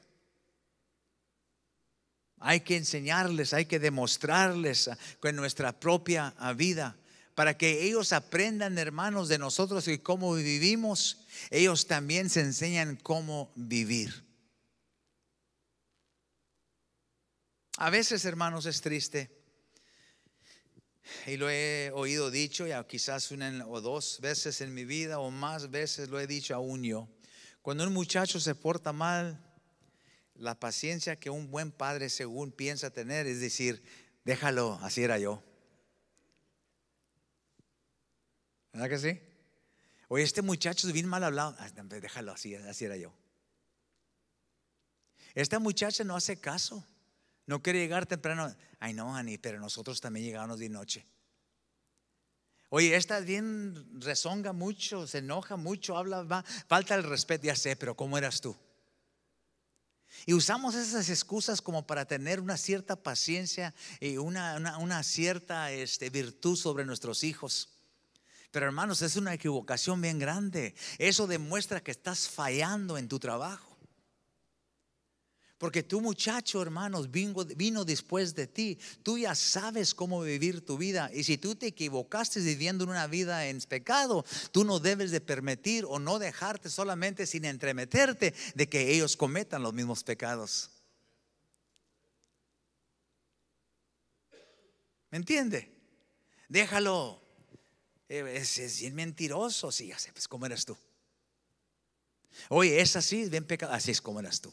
Hay que enseñarles, hay que demostrarles ah, con nuestra propia ah, vida para que ellos aprendan, hermanos, de nosotros y cómo vivimos. Ellos también se enseñan cómo vivir. A veces, hermanos, es triste. Y lo he oído dicho ya quizás una o dos veces en mi vida o más veces lo he dicho aún yo. Cuando un muchacho se porta mal, la paciencia que un buen padre según piensa tener es decir, déjalo, así era yo. ¿Verdad que sí? Oye, este muchacho es bien mal hablado, ah, déjalo, así, era yo. Esta muchacha no hace caso, no quiere llegar temprano. Ay, no, Ani, pero nosotros también llegamos de noche. Oye, esta bien rezonga mucho, se enoja mucho, habla, falta el respeto, ya sé, pero ¿cómo eras tú? Y usamos esas excusas como para tener una cierta paciencia y una, cierta este, virtud sobre nuestros hijos. Pero hermanos, es una equivocación bien grande. Eso demuestra que estás fallando en tu trabajo. Porque tu muchacho, hermanos, vino, después de ti. Tú ya sabes cómo vivir tu vida. Y si tú te equivocaste viviendo una vida en pecado, tú no debes de permitir o no dejarte solamente sin entremeterte de que ellos cometan los mismos pecados. ¿Me entiende? Déjalo. Eh, es, mentiroso. Sí, ya sabes pues, cómo eres tú. Oye, es así, bien pecado. Así es como eras tú.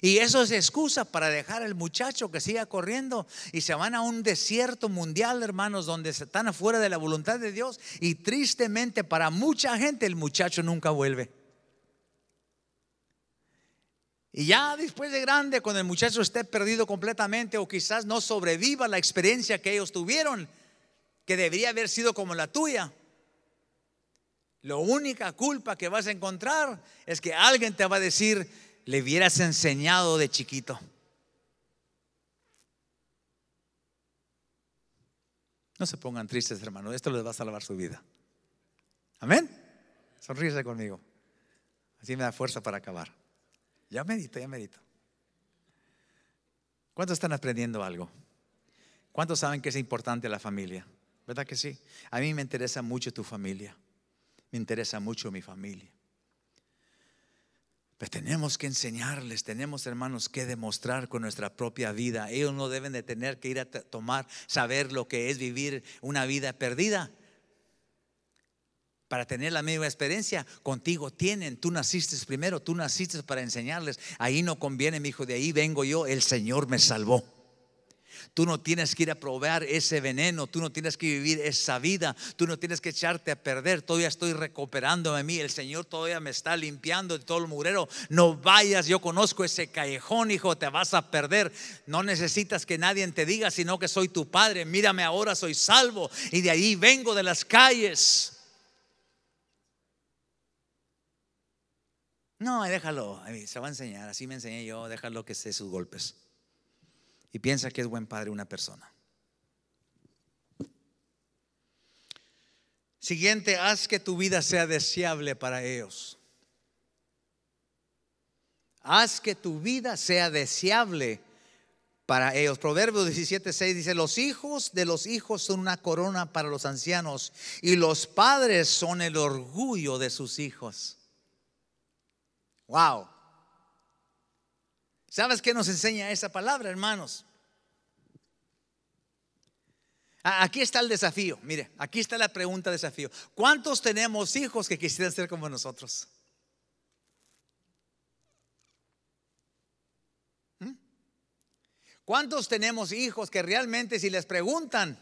Y eso es excusa para dejar al muchacho que siga corriendo y se van a un desierto mundial, hermanos, donde se están afuera de la voluntad de Dios y tristemente para mucha gente el muchacho nunca vuelve. Y ya después de grande, cuando el muchacho esté perdido completamente o quizás no sobreviva la experiencia que ellos tuvieron, que debería haber sido como la tuya, la única culpa que vas a encontrar es que alguien te va a decir, le hubieras enseñado de chiquito. No se pongan tristes, hermano. Esto les va a salvar su vida. Amén. Sonríe conmigo. Así me da fuerza para acabar. Ya medito, ya medito. ¿Cuántos están aprendiendo algo? ¿Cuántos saben que es importante la familia? ¿Verdad que sí? A mí me interesa mucho tu familia. Me interesa mucho mi familia. Pero pues tenemos que enseñarles, tenemos hermanos que demostrar con nuestra propia vida. Ellos no deben de tener que ir a tomar, saber lo que es vivir una vida perdida. Para tener la misma experiencia, contigo tienen, tú naciste primero, tú naciste para enseñarles. Ahí no conviene, mi hijo, de ahí vengo yo, el Señor me salvó. Tú no tienes que ir a probar ese veneno, tú no tienes que vivir esa vida, tú no tienes que echarte a perder. Todavía estoy recuperando a mí, el Señor todavía me está limpiando de todo el murero. No vayas, yo conozco ese callejón, hijo, te vas a perder. No necesitas que nadie te diga, sino que soy tu Padre. Mírame ahora, soy salvo y de ahí vengo de las calles. No, déjalo, se va a enseñar, así me enseñé yo, déjalo que esté sus golpes y piensa que es buen padre una persona. Siguiente, haz que tu vida sea deseable para ellos. Haz que tu vida sea deseable para ellos. Proverbios 17:6 dice, los hijos de los hijos son una corona para los ancianos y los padres son el orgullo de sus hijos. Wow. ¿Sabes qué nos enseña esa palabra, hermanos? Aquí está el desafío. Mire, aquí está la pregunta desafío. ¿Cuántos tenemos hijos que quisieran ser como nosotros? ¿Mm? ¿Cuántos tenemos hijos que realmente si les preguntan,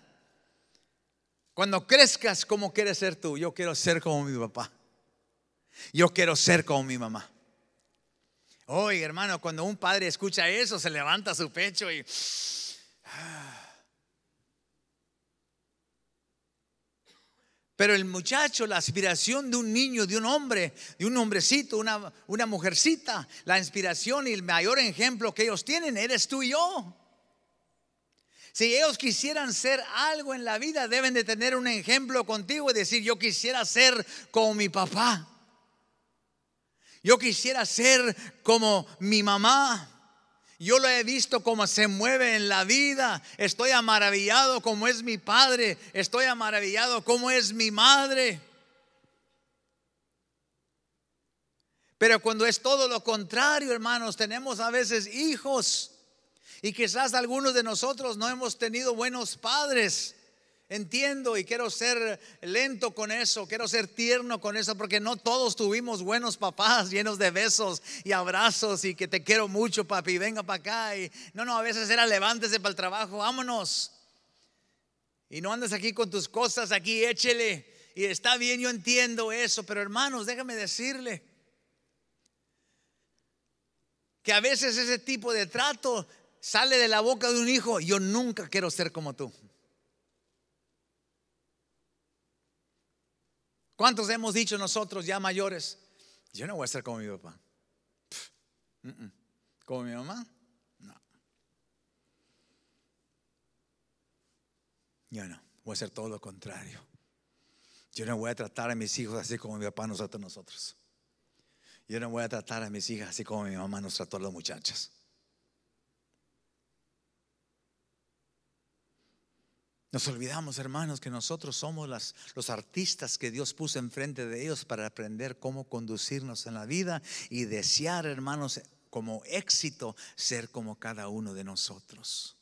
cuando crezcas, ¿cómo quieres ser tú? Yo quiero ser como mi papá. Yo quiero ser como mi mamá. Hoy, hermano, cuando un padre escucha eso, se levanta su pecho y... Pero el muchacho, la aspiración de un niño, de un hombre, de un hombrecito, una, una mujercita, la inspiración y el mayor ejemplo que ellos tienen eres tú y yo. Si ellos quisieran ser algo en la vida, deben de tener un ejemplo contigo y decir, yo quisiera ser como mi papá. Yo quisiera ser como mi mamá. Yo lo he visto como se mueve en la vida. Estoy maravillado como es mi padre. Estoy maravillado como es mi madre. Pero cuando es todo lo contrario, hermanos, tenemos a veces hijos. Y quizás algunos de nosotros no hemos tenido buenos padres. Entiendo y quiero ser lento con eso, quiero ser tierno con eso, porque no todos tuvimos buenos papás llenos de besos y abrazos y que te quiero mucho, papi, venga para acá. Y, no, no, a veces era levántese para el trabajo, vámonos. Y no andes aquí con tus cosas, aquí échele. Y está bien, yo entiendo eso, pero hermanos, déjame decirle que a veces ese tipo de trato sale de la boca de un hijo, yo nunca quiero ser como tú. ¿Cuántos hemos dicho nosotros ya mayores? Yo no voy a ser como mi papá. Mm, mm. ¿Como mi mamá? No. Yo no, voy a ser todo lo contrario. Yo no voy a tratar a mis hijos así como mi papá nos trató a nosotros. Yo no voy a tratar a mis hijas así como mi mamá nos trató a las muchachas. Nos olvidamos, hermanos, que nosotros somos los artistas que Dios puso enfrente de ellos para aprender cómo conducirnos en la vida y desear, hermanos, como éxito ser como cada uno de nosotros.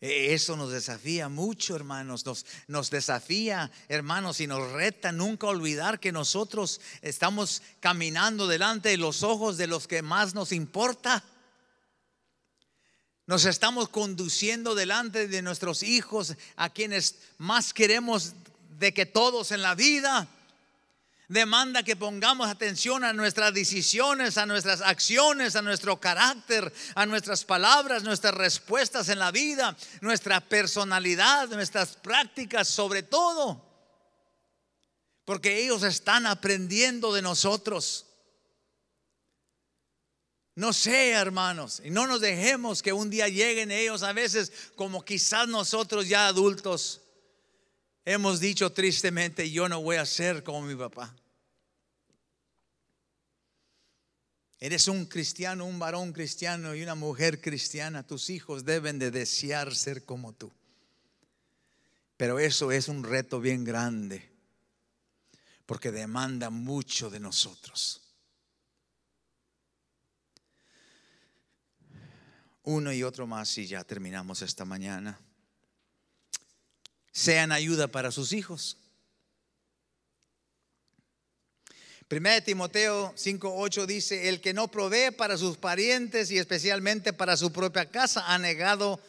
E, eso nos desafía mucho, hermanos, nos, nos, desafía, hermanos, y nos reta nunca olvidar que nosotros estamos caminando delante de los ojos de los que más nos importa. Nos estamos conduciendo delante de nuestros hijos, a quienes más queremos de que todos en la vida. Demanda que pongamos atención a nuestras decisiones, a nuestras acciones, a nuestro carácter, a nuestras palabras, nuestras respuestas en la vida, nuestra personalidad, nuestras prácticas, sobre todo. Porque ellos están aprendiendo de nosotros. No sé, hermanos, y no nos dejemos que un día lleguen ellos a veces como quizás nosotros ya adultos hemos dicho tristemente, yo no voy a ser como mi papá. Eres un cristiano, un varón cristiano y una mujer cristiana. Tus hijos deben de desear ser como tú. Pero eso es un reto bien grande porque demanda mucho de nosotros. uno y otro más y ya terminamos esta mañana. Sean ayuda para sus hijos. Primera de Timoteo 5:8 dice, el que no provee para sus parientes y especialmente para su propia casa ha negado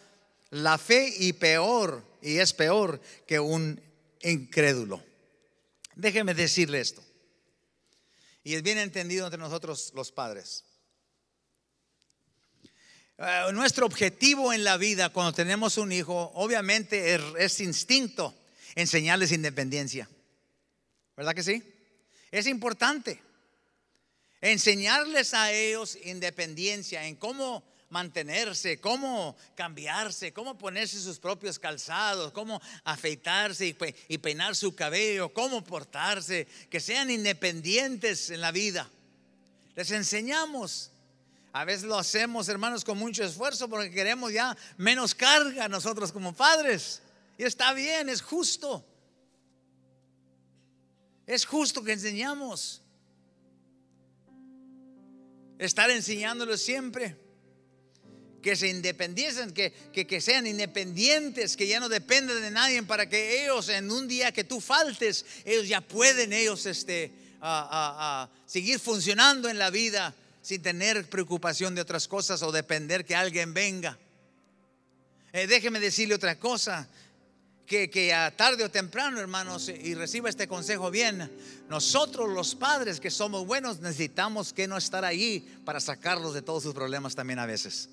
la fe y peor, y es peor que un incrédulo. Déjeme decirle esto. Y es bien entendido entre nosotros los padres. Eh, nuestro objetivo en la vida cuando tenemos un hijo, obviamente es, instinto enseñarles independencia. ¿Verdad que sí? Es importante enseñarles a ellos independencia en cómo mantenerse, cómo cambiarse, cómo ponerse sus propios calzados, cómo afeitarse y, y peinar su cabello, cómo portarse, que sean independientes en la vida. Les enseñamos a veces lo hacemos, hermanos, con mucho esfuerzo porque queremos ya menos carga nosotros como padres. Y está bien, es justo. Es justo que enseñamos. Estar enseñándolos siempre. Que se independicen, que, que, sean independientes, que ya no dependan de nadie para que ellos en un día que tú faltes, ellos ya pueden ellos este, a, ah, ah, ah, seguir funcionando en la vida sin tener preocupación de otras cosas o depender que alguien venga. Eh, déjeme decirle otra cosa, que, que, a tarde o temprano, hermanos, eh, y reciba este consejo bien, nosotros los padres que somos buenos necesitamos que no estar ahí para sacarlos de todos sus problemas también a veces.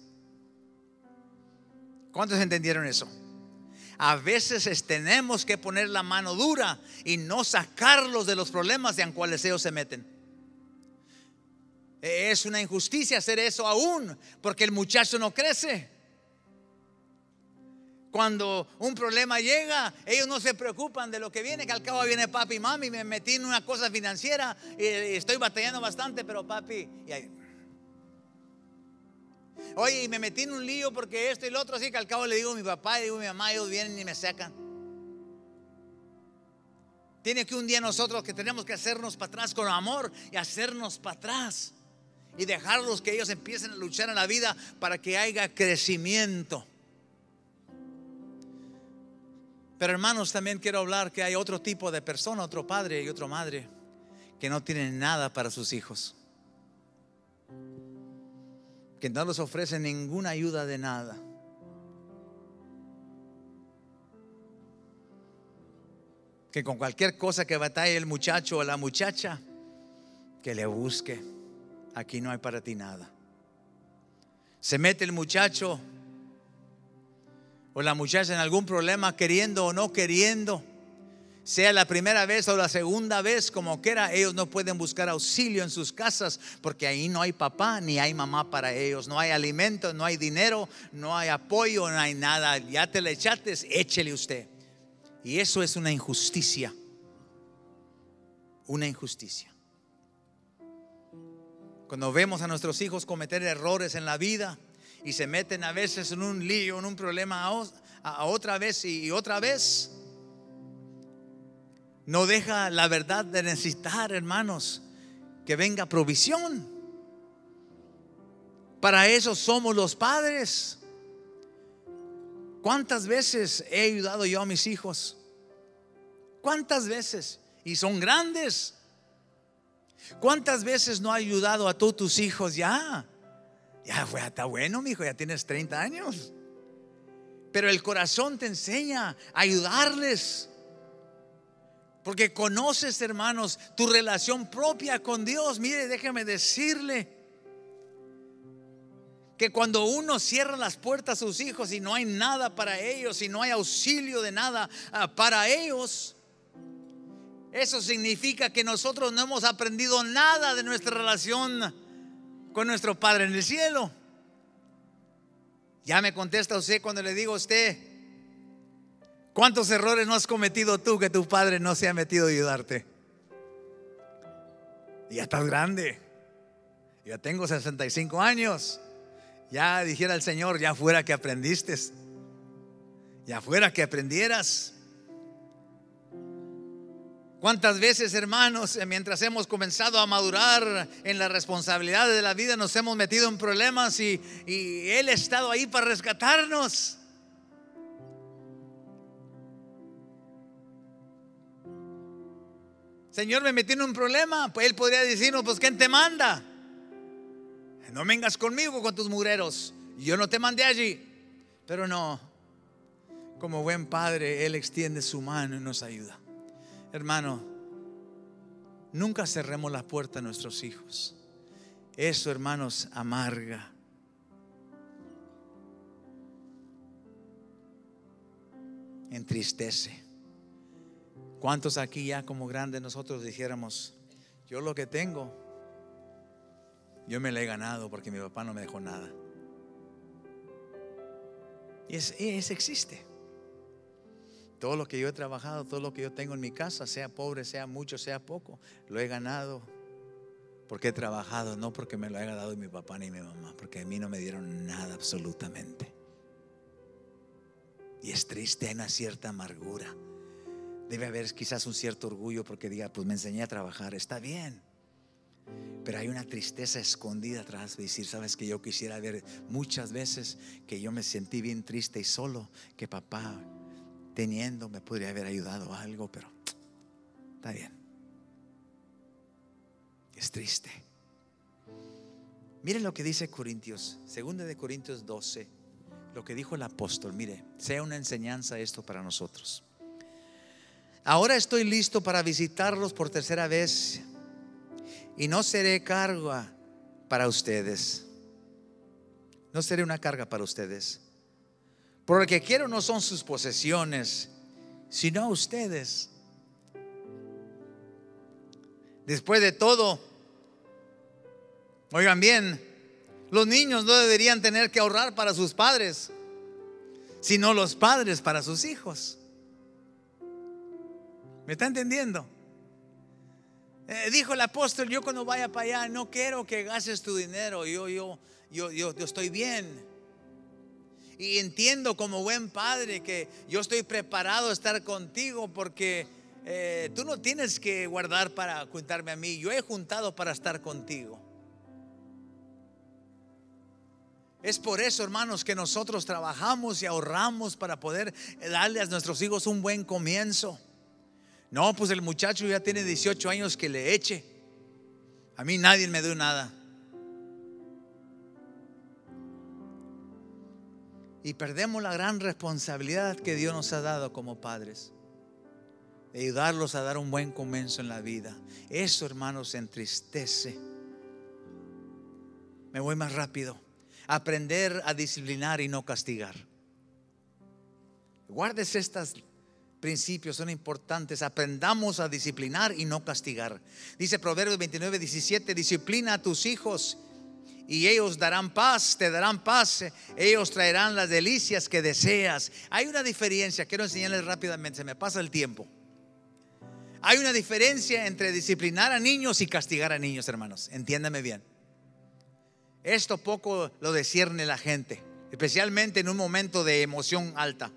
¿Cuántos entendieron eso? A veces tenemos que poner la mano dura y no sacarlos de los problemas en cuales ellos se meten. Es una injusticia hacer eso aún, porque el muchacho no crece. Cuando un problema llega, ellos no se preocupan de lo que viene, que al cabo viene papi y mami, me metí en una cosa financiera y estoy batallando bastante, pero papi, Oye, me metí en un lío porque esto y lo otro, así que al cabo le digo a mi papá, y digo a mi mamá, ellos vienen y me sacan. Tiene que un día nosotros que tenemos que hacernos para atrás con amor y hacernos para atrás y dejarlos que ellos empiecen a luchar en la vida para que haya crecimiento. Pero hermanos, también quiero hablar que hay otro tipo de persona, otro padre y otra madre que no tienen nada para sus hijos. Que no les ofrece ninguna ayuda de nada. Que con cualquier cosa que batalle el muchacho o la muchacha, que le busque aquí no hay para ti nada. Se mete el muchacho o la muchacha en algún problema, queriendo o no queriendo, sea la primera vez o la segunda vez, como quiera, ellos no pueden buscar auxilio en sus casas porque ahí no hay papá ni hay mamá para ellos, no hay alimento, no hay dinero, no hay apoyo, no hay nada. Ya te le echaste, échele usted. Y eso es una injusticia, una injusticia. Cuando vemos a nuestros hijos cometer errores en la vida y se meten a veces en un lío, en un problema a, otra vez y otra vez, no deja la verdad de necesitar, hermanos, que venga provisión. Para eso somos los padres. ¿Cuántas veces he ayudado yo a mis hijos? ¿Cuántas veces? Y son grandes. ¿Cuántas veces no ha ayudado a todos tus hijos ya? Ya, fue, está bueno, mi hijo, ya tienes 30 años. Pero el corazón te enseña a ayudarles. Porque conoces, hermanos, tu relación propia con Dios. Mire, déjeme decirle que cuando uno cierra las puertas a sus hijos y no hay nada para ellos y no hay auxilio de nada ah, para ellos, eso significa que nosotros no hemos aprendido nada de nuestra relación con nuestro Padre en el cielo. Ya me contesta usted cuando le digo a usted, ¿cuántos errores no has cometido tú que tu Padre no se ha metido a ayudarte? Ya estás grande, ya tengo 65 años, ya dijera el Señor, ya fuera que aprendiste, ya fuera que aprendieras. ¿Cuántas veces, hermanos, eh, mientras hemos comenzado a madurar en las responsabilidades de la vida, nos hemos metido en problemas y, Él ha estado ahí para rescatarnos? Señor, me metí en un problema. Pues Él podría decirnos, pues ¿quién te manda? No vengas conmigo con tus mureros Yo no te mandé allí. Pero no, como buen padre, Él extiende su mano y nos ayuda hermano, nunca cerremos la puerta a nuestros hijos. Eso, hermanos, amarga. Entristece. ¿Cuántos aquí ya como grandes nosotros dijéramos, yo lo que tengo, yo me lo he ganado porque mi papá no me dejó nada? Y es, existe. Todo lo que yo he trabajado, todo lo que yo tengo en mi casa, sea pobre, sea mucho, sea poco, lo he ganado porque he trabajado, no porque me lo haya dado mi papá ni mi mamá, porque a mí no me dieron nada absolutamente. Y es triste, hay una cierta amargura. Debe haber quizás un cierto orgullo porque diga, pues me enseñé a trabajar, está bien. Pero hay una tristeza escondida atrás de decir, sabes que yo quisiera ver muchas veces que yo me sentí bien triste y solo, que papá teniendo me podría haber ayudado algo, pero está bien. Es triste. Miren lo que dice Corintios, segunda de Corintios 12, lo que dijo el apóstol. Mire, sea una enseñanza esto para nosotros. Ahora estoy listo para visitarlos por tercera vez y no seré carga para ustedes. No seré una carga para ustedes por lo que quiero no son sus posesiones, sino ustedes. Después de todo, oigan bien, los niños no deberían tener que ahorrar para sus padres, sino los padres para sus hijos. ¿Me está entendiendo? Eh, dijo el apóstol, yo cuando vaya para allá no quiero que gastes tu dinero, yo, yo, yo, yo, yo estoy bien. Y entiendo como buen padre que yo estoy preparado a estar contigo porque eh, tú no tienes que guardar para juntarme a mí. Yo he juntado para estar contigo. Es por eso, hermanos, que nosotros trabajamos y ahorramos para poder darle a nuestros hijos un buen comienzo. No, pues el muchacho ya tiene 18 años que le eche. A mí nadie me dio nada. y perdemos la gran responsabilidad que Dios nos ha dado como padres. De ayudarlos a dar un buen comienzo en la vida. Eso, hermanos, entristece. Me voy más rápido. Aprender a disciplinar y no castigar. Guardes estos principios, son importantes. Aprendamos a disciplinar y no castigar. Dice Proverbios 29, 17, disciplina a tus hijos y ellos darán paz, te darán paz, eh, ellos traerán las delicias que deseas. Hay una diferencia, quiero enseñarles rápidamente, se me pasa el tiempo. Hay una diferencia entre disciplinar a niños y castigar a niños, hermanos, entiéndame bien. Esto poco lo descierne la gente, especialmente en un momento de emoción alta.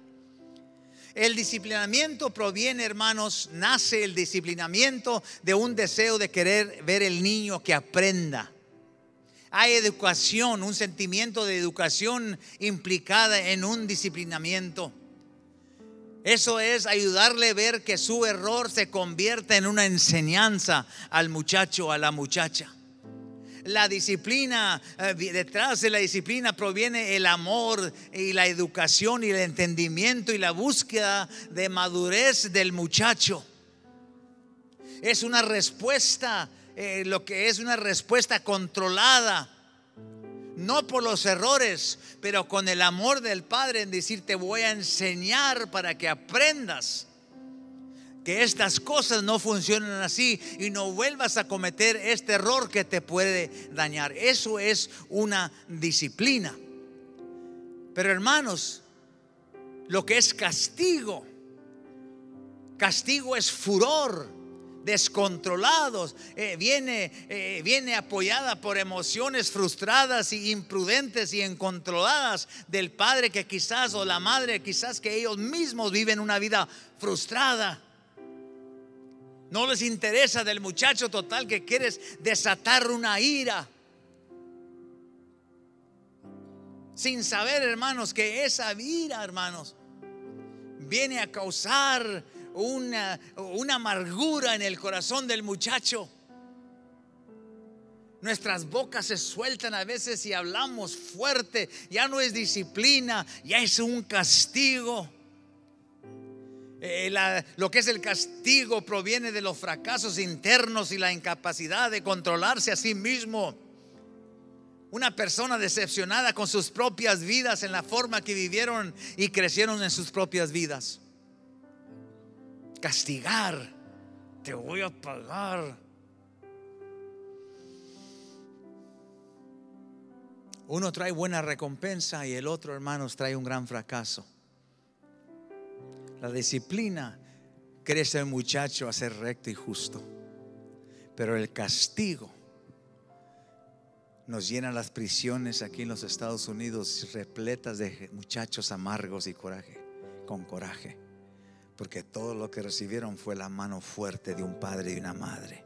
El disciplinamiento proviene, hermanos, nace el disciplinamiento de un deseo de querer ver el niño que aprenda hay educación, un sentimiento de educación implicada en un disciplinamiento. Eso es ayudarle a ver que su error se convierte en una enseñanza al muchacho, a la muchacha. La disciplina, eh, detrás de la disciplina proviene el amor y la educación y el entendimiento y la búsqueda de madurez del muchacho. Es una respuesta eh, lo que es una respuesta controlada, no por los errores, pero con el amor del Padre en decir, te voy a enseñar para que aprendas que estas cosas no funcionan así y no vuelvas a cometer este error que te puede dañar. Eso es una disciplina. Pero hermanos, lo que es castigo, castigo es furor, descontrolados, eh, viene, eh, viene apoyada por emociones frustradas y imprudentes y incontroladas del padre que quizás o la madre quizás que ellos mismos viven una vida frustrada. No les interesa del muchacho total que quieres desatar una ira. Sin saber, hermanos, que esa ira, hermanos, viene a causar una, una amargura en el corazón del muchacho. Nuestras bocas se sueltan a veces y hablamos fuerte. Ya no es disciplina, ya es un castigo. Eh, lo que es el castigo proviene de los fracasos internos y la incapacidad de controlarse a sí mismo. Una persona decepcionada con sus propias vidas en la forma que vivieron y crecieron en sus propias vidas castigar, te voy a pagar. Uno trae buena recompensa y el otro, hermanos, trae un gran fracaso. La disciplina crece el muchacho a ser recto y justo, pero el castigo nos llena las prisiones aquí en los Estados Unidos repletas de muchachos amargos y coraje, con coraje porque todo lo que recibieron fue la mano fuerte de un padre y una madre.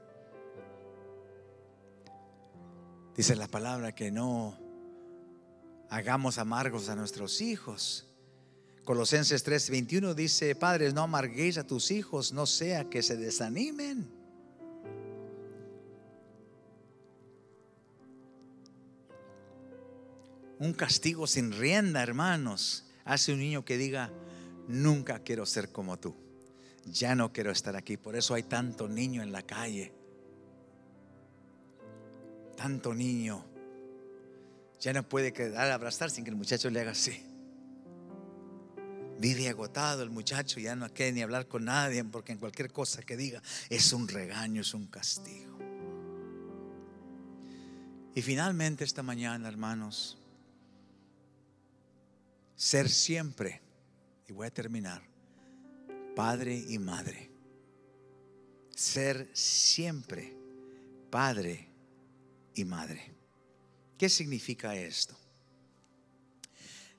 Dice la palabra que no hagamos amargos a nuestros hijos. Colosenses 3:21 dice, padres, no amarguéis a tus hijos, no sea que se desanimen. Un castigo sin rienda, hermanos, hace un niño que diga, nunca quiero ser como tú. Ya no quiero estar aquí. Por eso hay tanto niño en la calle. Tanto niño. Ya no puede quedar a abrazar sin que el muchacho le haga así. Vive agotado el muchacho, ya no quiere ni hablar con nadie porque en cualquier cosa que diga es un regaño, es un castigo. Y finalmente esta mañana, hermanos, ser siempre voy a terminar, padre y madre. Ser siempre padre y madre. ¿Qué significa esto?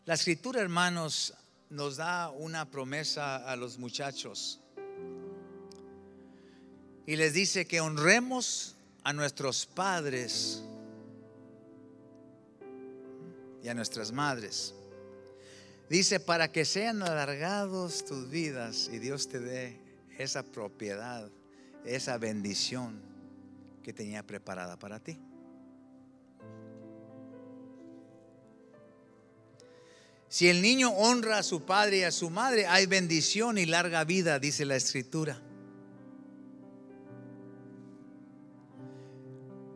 La escritura, hermanos, nos da una promesa a los muchachos y les dice que honremos a nuestros padres y a nuestras madres. Dice, para que sean alargados tus vidas y Dios te dé esa propiedad, esa bendición que tenía preparada para ti. Si el niño honra a su padre y a su madre, hay bendición y larga vida, dice la escritura.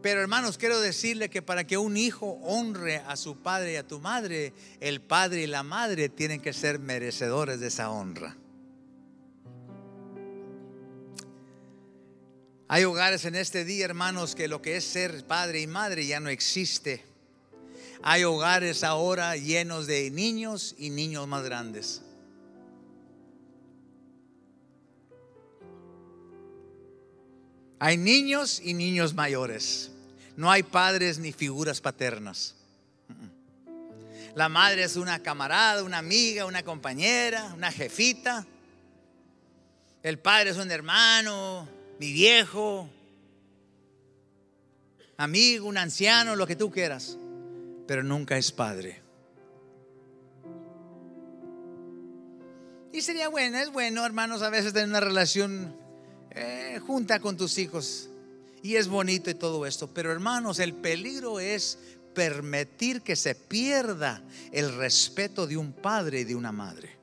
Pero hermanos, quiero decirle que para que un hijo honre a su padre y a tu madre, el padre y la madre tienen que ser merecedores de esa honra. Hay hogares en este día, hermanos, que lo que es ser padre y madre ya no existe. Hay hogares ahora llenos de niños y niños más grandes. Hay niños y niños mayores. No hay padres ni figuras paternas. La madre es una camarada, una amiga, una compañera, una jefita. El padre es un hermano, mi viejo, amigo, un anciano, lo que tú quieras. Pero nunca es padre. Y sería bueno, es bueno, hermanos, a veces tener una relación eh, junta con tus hijos. Y es bonito y todo esto. Pero hermanos, el peligro es permitir que se pierda el respeto de un padre y de una madre.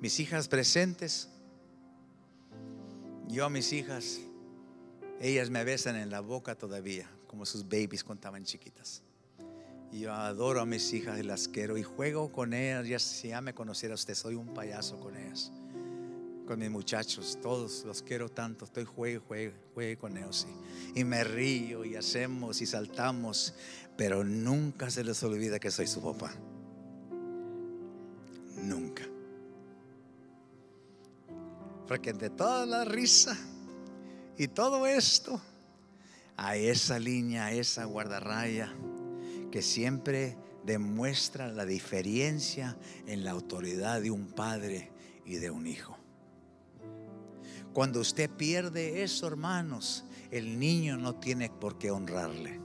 Mis hijas presentes, yo a mis hijas, ellas me besan en la boca todavía, como sus babies contaban chiquitas. yo adoro a mis hijas las quiero y juego con ellas, ya si ya me conociera usted, soy un payaso con ellas con mis muchachos, todos los quiero tanto, estoy juegue, juegue, juegue con ellos. Y, me río y hacemos y saltamos, pero nunca se les olvida que soy su papá. Nunca. Porque de toda la risa y todo esto, a esa línea, a esa guardarraya, que siempre demuestra la diferencia en la autoridad de un padre y de un hijo. Cuando usted pierde eso, hermanos, el niño no tiene por qué honrarle.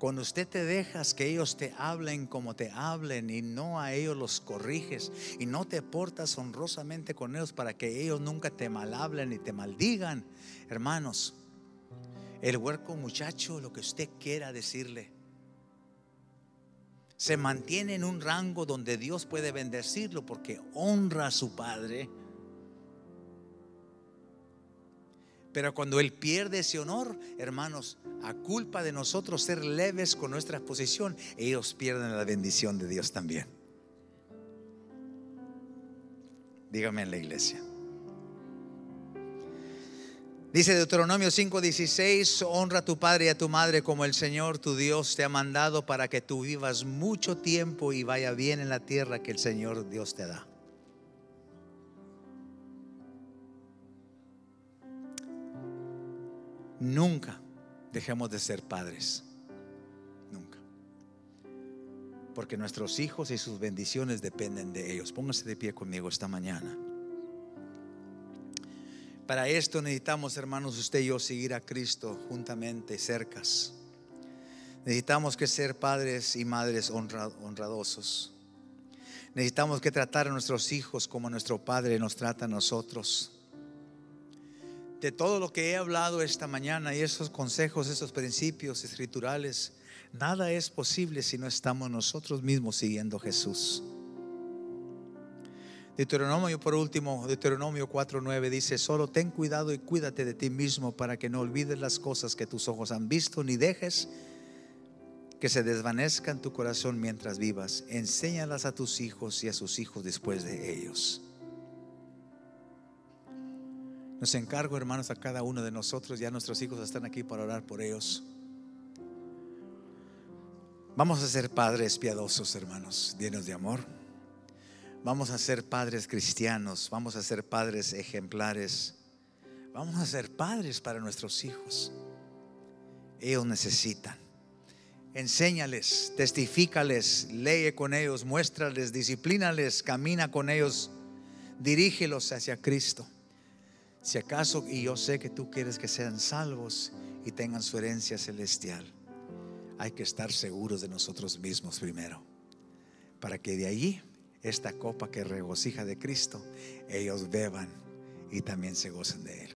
Cuando usted te dejas que ellos te hablen como te hablen y no a ellos los corriges y no te portas honrosamente con ellos para que ellos nunca te malhablen y te maldigan, hermanos, el huerco muchacho, lo que usted quiera decirle, se mantiene en un rango donde Dios puede bendecirlo porque honra a su padre Pero cuando Él pierde ese honor, hermanos, a culpa de nosotros ser leves con nuestra posición, ellos pierden la bendición de Dios también. Dígame en la iglesia. Dice Deuteronomio 5:16, honra a tu padre y a tu madre como el Señor tu Dios te ha mandado para que tú vivas mucho tiempo y vaya bien en la tierra que el Señor Dios te da. nunca dejemos de ser padres. Nunca. Porque nuestros hijos y sus bendiciones dependen de ellos. Pónganse de pie conmigo esta mañana. Para esto necesitamos, hermanos, usted y yo seguir a Cristo juntamente, cercas. Necesitamos que ser padres y madres honradosos. Necesitamos que tratar a nuestros hijos como nuestro Padre nos trata a nosotros de todo lo que he hablado esta mañana y esos consejos, esos principios escriturales, nada es posible si no estamos nosotros mismos siguiendo Jesús. Deuteronomio por último, Deuteronomio 4:9 dice, "Solo ten cuidado y cuídate de ti mismo para que no olvides las cosas que tus ojos han visto ni dejes que se desvanezcan tu corazón mientras vivas. Enséñalas a tus hijos y a sus hijos después de ellos." Nos encargo, hermanos, a cada uno de nosotros. Ya nuestros hijos están aquí para orar por ellos. Vamos a ser padres piadosos, hermanos, llenos de amor. Vamos a ser padres cristianos. Vamos a ser padres ejemplares. Vamos a ser padres para nuestros hijos. Ellos necesitan. Enséñales, testifícales, lee con ellos, muéstrales, disciplínales, camina con ellos, dirígelos hacia Cristo. Si acaso, y yo sé que tú quieres que sean salvos y tengan su herencia celestial, hay que estar seguros de nosotros mismos primero, para que de allí esta copa que regocija de Cristo, ellos beban y también se gocen de Él.